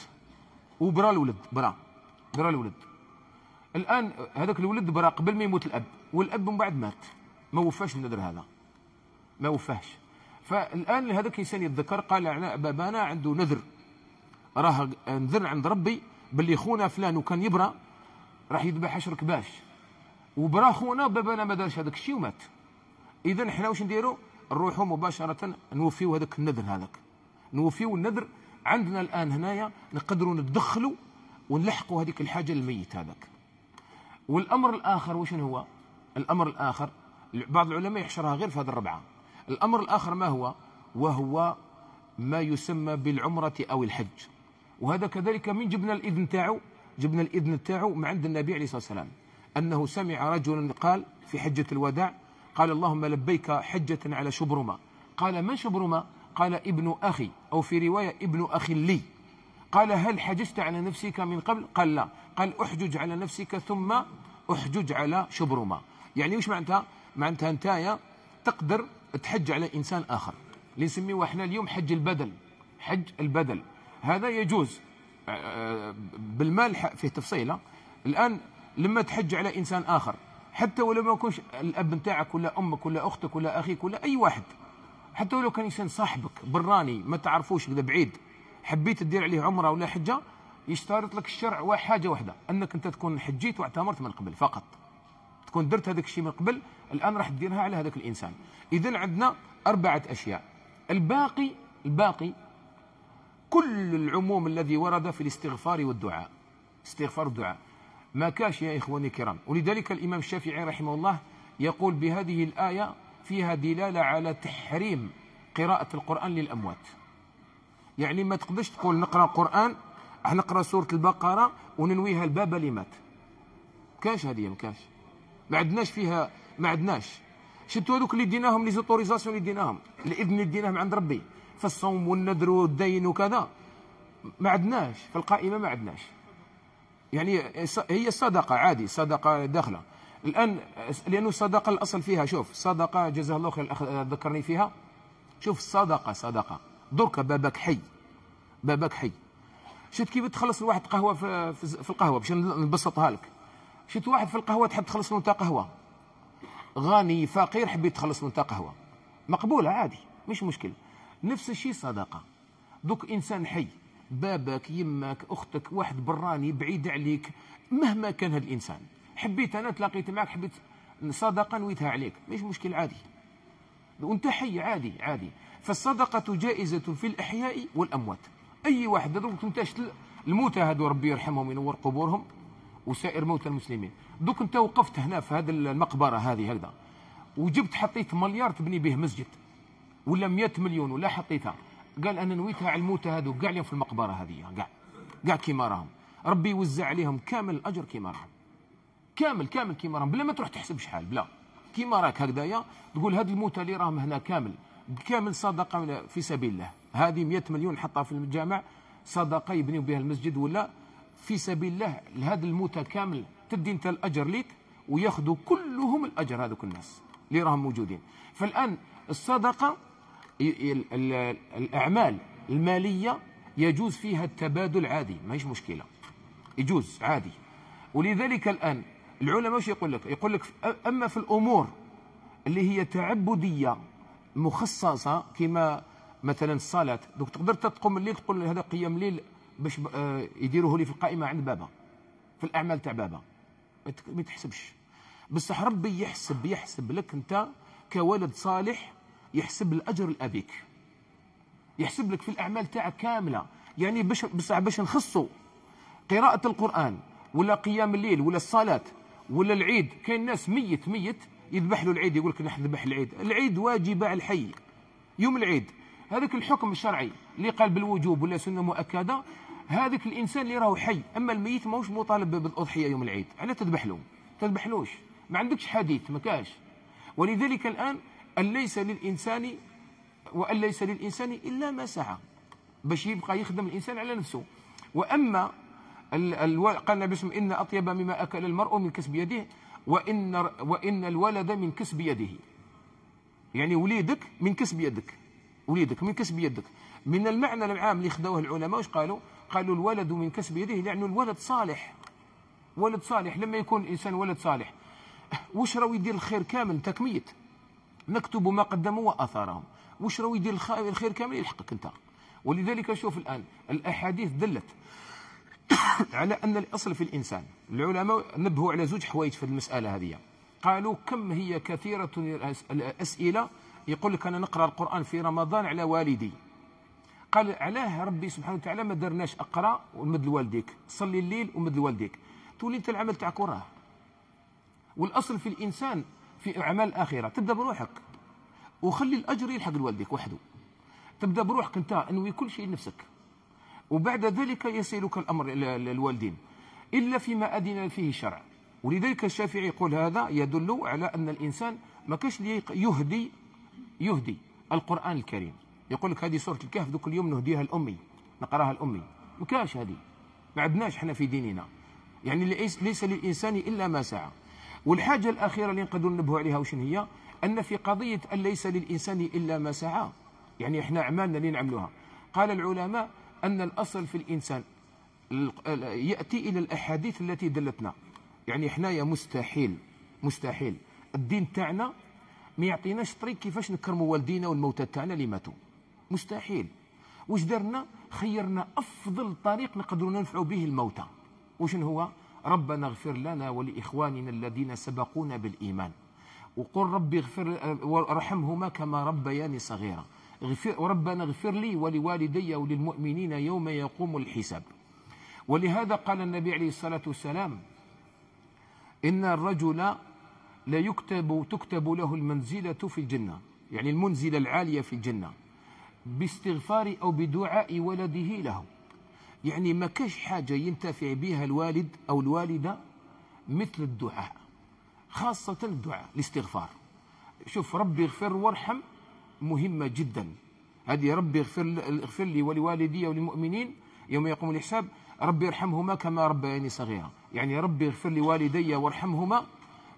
وبرى الولد برا برا الولد الآن هذاك الولد برا قبل ما يموت الأب والأب من بعد مات ما وفاش النذر هذا ما وفاهش فالان هذاك الانسان يتذكر قال على بابانا عنده نذر راه نذر عند ربي باللي خونا فلان وكان يبرى راح يذبح عشر كباش وبرا خونا بابانا ما دارش هذاك الشيء ومات اذا حنا واش نديروا نروحوا مباشره نوفيو هذاك النذر هذاك نوفيو النذر عندنا الان هنايا نقدروا ندخلوا ونلحقوا هذيك الحاجه للميت هذاك والامر الاخر واش هو الامر الاخر بعض العلماء يحشرها غير في هذه الربعه الأمر الآخر ما هو وهو ما يسمى بالعمرة أو الحج وهذا كذلك من جبنا الإذن تاعو جبنا الإذن تاعو من عند النبي عليه الصلاة والسلام أنه سمع رجلا قال في حجة الوداع قال اللهم لبيك حجة على شبرمة قال من شبرمة قال ابن أخي أو في رواية ابن أخي لي قال هل حججت على نفسك من قبل قال لا قال أحجج على نفسك ثم أحجج على شبرمة يعني وش معناتها معناتها أنت تقدر تحج على إنسان آخر اللي نسميه احنا اليوم حج البدل حج البدل هذا يجوز آه، آه، بالمال فيه تفصيلة الآن لما تحج على إنسان آخر حتى ولو ما يكونش الأب نتاعك ولا أمك ولا أختك ولا أخيك ولا أي واحد حتى ولو كان إنسان صاحبك براني ما تعرفوش كذا بعيد حبيت تدير عليه عمرة ولا حجة يشترط لك الشرع حاجة واحدة أنك أنت تكون حجيت واعتمرت من قبل فقط تكون درت هذاك الشيء من قبل الان راح تديرها على هذاك الانسان اذا عندنا اربعه اشياء الباقي الباقي كل العموم الذي ورد في الاستغفار والدعاء استغفار والدعاء ما كاش يا إخواني الكرام ولذلك الإمام الشافعي رحمه الله يقول بهذه الآية فيها دلالة على تحريم قراءة القرآن للأموات يعني ما تقدرش تقول نقرأ قرآن نقرأ سورة البقرة وننويها الباب اللي مات كاش هذه ما كاش ما عندناش فيها ما عندناش شتو هذوك اللي ديناهم لي زوتوريزاسيون اللي ديناهم الاذن اللي ديناهم عند ربي في الصوم والنذر والدين وكذا ما عندناش في القائمه ما عندناش يعني هي الصدقه عادي صدقه داخله الان لانه الصدقه الاصل فيها شوف الصدقه جزاه الله خير الاخ ذكرني فيها شوف الصدقه صدقه درك بابك حي بابك حي شفت كيف تخلص لواحد قهوه في القهوه باش نبسطها لك شفت واحد في القهوه تحب تخلص له انت قهوه غني فقير حبيت تخلص له انت قهوه مقبوله عادي مش مشكل نفس الشيء صدقه دوك انسان حي بابك يمك اختك واحد براني بعيد عليك مهما كان هذا الانسان حبيت انا تلاقيت معك حبيت صدقه نويتها عليك مش مشكل عادي وانت حي عادي عادي فالصدقه جائزه في الاحياء والاموات اي واحد دوك انت الموتى هذو ربي يرحمهم ينور قبورهم وسائر موتى المسلمين دوك انت وقفت هنا في هذه المقبره هذه هكذا وجبت حطيت مليار تبني به مسجد ولا 100 مليون ولا حطيتها قال انا نويتها على الموتى هذو كاع اليوم في المقبره هذه كاع كاع كيما راهم ربي يوزع عليهم كامل الاجر كيما راهم كامل كامل كيما راهم بلا ما تروح تحسب شحال بلا كيما راك هكذايا تقول هذه الموتى اللي راهم هنا كامل كامل صدقه في سبيل الله هذه 100 مليون حطها في الجامع صدقه يبنيو بها المسجد ولا في سبيل الله لهذا المتكامل تدي انت الاجر ليك وياخذوا كلهم الاجر هذوك الناس اللي راهم موجودين فالان الصدقه الاعمال الماليه يجوز فيها التبادل عادي ماهيش مشكله يجوز عادي ولذلك الان العلماء واش يقول لك يقول لك اما في الامور اللي هي تعبديه مخصصه كما مثلا الصلاه دوك تقدر تقوم الليل تقول هذا قيام ليل باش آه، يديروه لي في القائمه عند بابا في الاعمال تاع بابا ما تحسبش بصح ربي يحسب يحسب لك انت كولد صالح يحسب الاجر لابيك يحسب لك في الاعمال تاعك كامله يعني باش بصح باش نخصوا قراءه القران ولا قيام الليل ولا الصلاه ولا العيد كاين ناس ميت ميت يذبح له العيد يقول لك نذبح العيد العيد واجب على الحي يوم العيد هذاك الحكم الشرعي اللي قال بالوجوب ولا سنه مؤكده هذاك الانسان اللي راهو حي اما الميت ماهوش مطالب بالاضحيه يوم العيد علاه تذبح له تذبحلوش ما عندكش حديث ما كاش ولذلك الان ان ليس للانسان وان ليس للانسان الا ما سعى باش يبقى يخدم الانسان على نفسه واما ال... ال... قال النبي صلى ان اطيب مما اكل المرء من كسب يده وان وان الولد من كسب يده يعني وليدك من كسب يدك وليدك من كسب يدك من المعنى العام اللي خداوه العلماء واش قالوا قالوا الولد من كسب يديه لأنه الولد صالح ولد صالح لما يكون الإنسان ولد صالح وش راهو يدير الخير كامل تكميت نكتب ما قدموا وآثارهم وش راهو يدير الخير كامل يلحقك أنت ولذلك شوف الآن الأحاديث دلت على أن الأصل في الإنسان العلماء نبهوا على زوج حوايج في المسألة هذه قالوا كم هي كثيرة الأسئلة يقول لك أنا نقرأ القرآن في رمضان على والدي قال علاه ربي سبحانه وتعالى ما درناش اقرا ومد لوالديك صلي الليل ومد لوالديك تولي انت العمل تاعك وراه والاصل في الانسان في اعمال الاخره تبدا بروحك وخلي الاجر يلحق لوالديك وحده تبدا بروحك انت انوي كل شيء لنفسك وبعد ذلك يسيرك الامر للوالدين الا فيما اذن فيه الشرع ولذلك الشافعي يقول هذا يدل على ان الانسان ما كاش يهدي يهدي القران الكريم يقول لك هذه سوره الكهف ذوك اليوم نهديها لامي نقراها لامي ما كاش هذه ما عندناش احنا في ديننا يعني ليس للانسان الا ما سعى والحاجه الاخيره اللي نقدروا ننبهوا عليها وش هي ان في قضيه ان ليس للانسان الا ما سعى يعني احنا اعمالنا اللي نعملوها قال العلماء ان الاصل في الانسان ياتي الى الاحاديث التي دلتنا يعني حنايا مستحيل مستحيل الدين تاعنا ما يعطيناش طريق كيفاش نكرموا والدينا والموتى تاعنا اللي ماتوا مستحيل واش درنا خيرنا افضل طريق نقدروا ننفعوا به الموتى وشن هو ربنا اغفر لنا ولاخواننا الذين سبقونا بالايمان وقل ربي اغفر وارحمهما كما ربياني صغيرا اغفر ربنا اغفر لي ولوالدي وللمؤمنين يوم يقوم الحساب ولهذا قال النبي عليه الصلاه والسلام ان الرجل لا يكتب تكتب له المنزله في الجنه يعني المنزله العاليه في الجنه باستغفار أو بدعاء ولده له يعني ما كاش حاجة ينتفع بها الوالد أو الوالدة مثل الدعاء خاصة الدعاء الاستغفار شوف ربي اغفر وارحم مهمة جدا هذه ربي اغفر, اغفر لي ولوالدي وللمؤمنين يوم يقوم الحساب ربي ارحمهما كما ربياني صغيرا يعني ربي اغفر لي والدي وارحمهما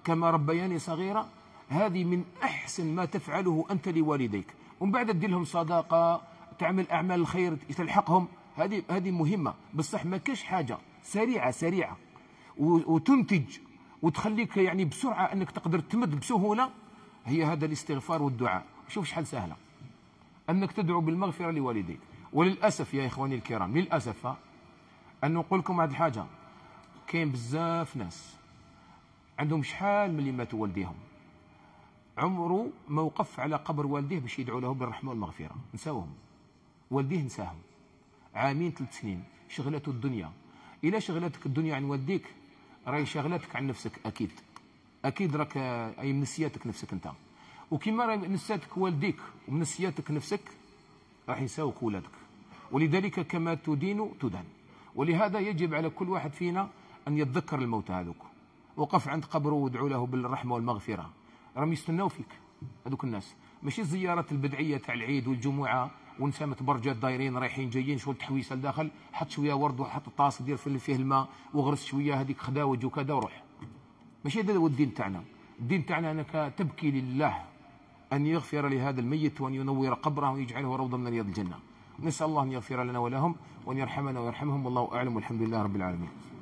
كما ربياني صغيرا هذه من أحسن ما تفعله أنت لوالديك ومن بعد دير لهم صداقه تعمل اعمال الخير تلحقهم هذه هذه مهمه بصح ما كاش حاجه سريعه سريعه وتنتج وتخليك يعني بسرعه انك تقدر تمد بسهوله هي هذا الاستغفار والدعاء شوف شحال سهله انك تدعو بالمغفره لوالديك وللاسف يا اخواني الكرام للاسف ان نقول لكم واحد الحاجه كاين بزاف ناس عندهم شحال من اللي ماتوا والديهم عمره ما وقف على قبر والديه باش يدعو له بالرحمه والمغفره نساوهم والديه نساهم عامين ثلاث سنين شغلته الدنيا الى شغلتك الدنيا عن والديك راهي شغلتك عن نفسك اكيد اكيد راك اي منسياتك نفسك انت وكيما راهي نسياتك والديك ومنسياتك نفسك راح يساوك ولادك ولذلك كما تدين تدان ولهذا يجب على كل واحد فينا ان يتذكر الموت هذوك وقف عند قبره وادعو له بالرحمه والمغفره راهم يستناو فيك هذوك الناس ماشي الزيارات البدعيه تاع العيد والجمعه ونساء برجات دايرين رايحين جايين شغل تحويسه لداخل حط شويه ورد وحط الطاس دير في اللي فيه الماء وغرس شويه هذيك خداوج وكذا وروح ماشي هذا هو الدين تاعنا الدين تاعنا انك تبكي لله ان يغفر لهذا الميت وان ينور قبره ويجعله روضه من رياض الجنه نسال الله ان يغفر لنا ولهم وان يرحمنا ويرحمهم والله اعلم والحمد لله رب العالمين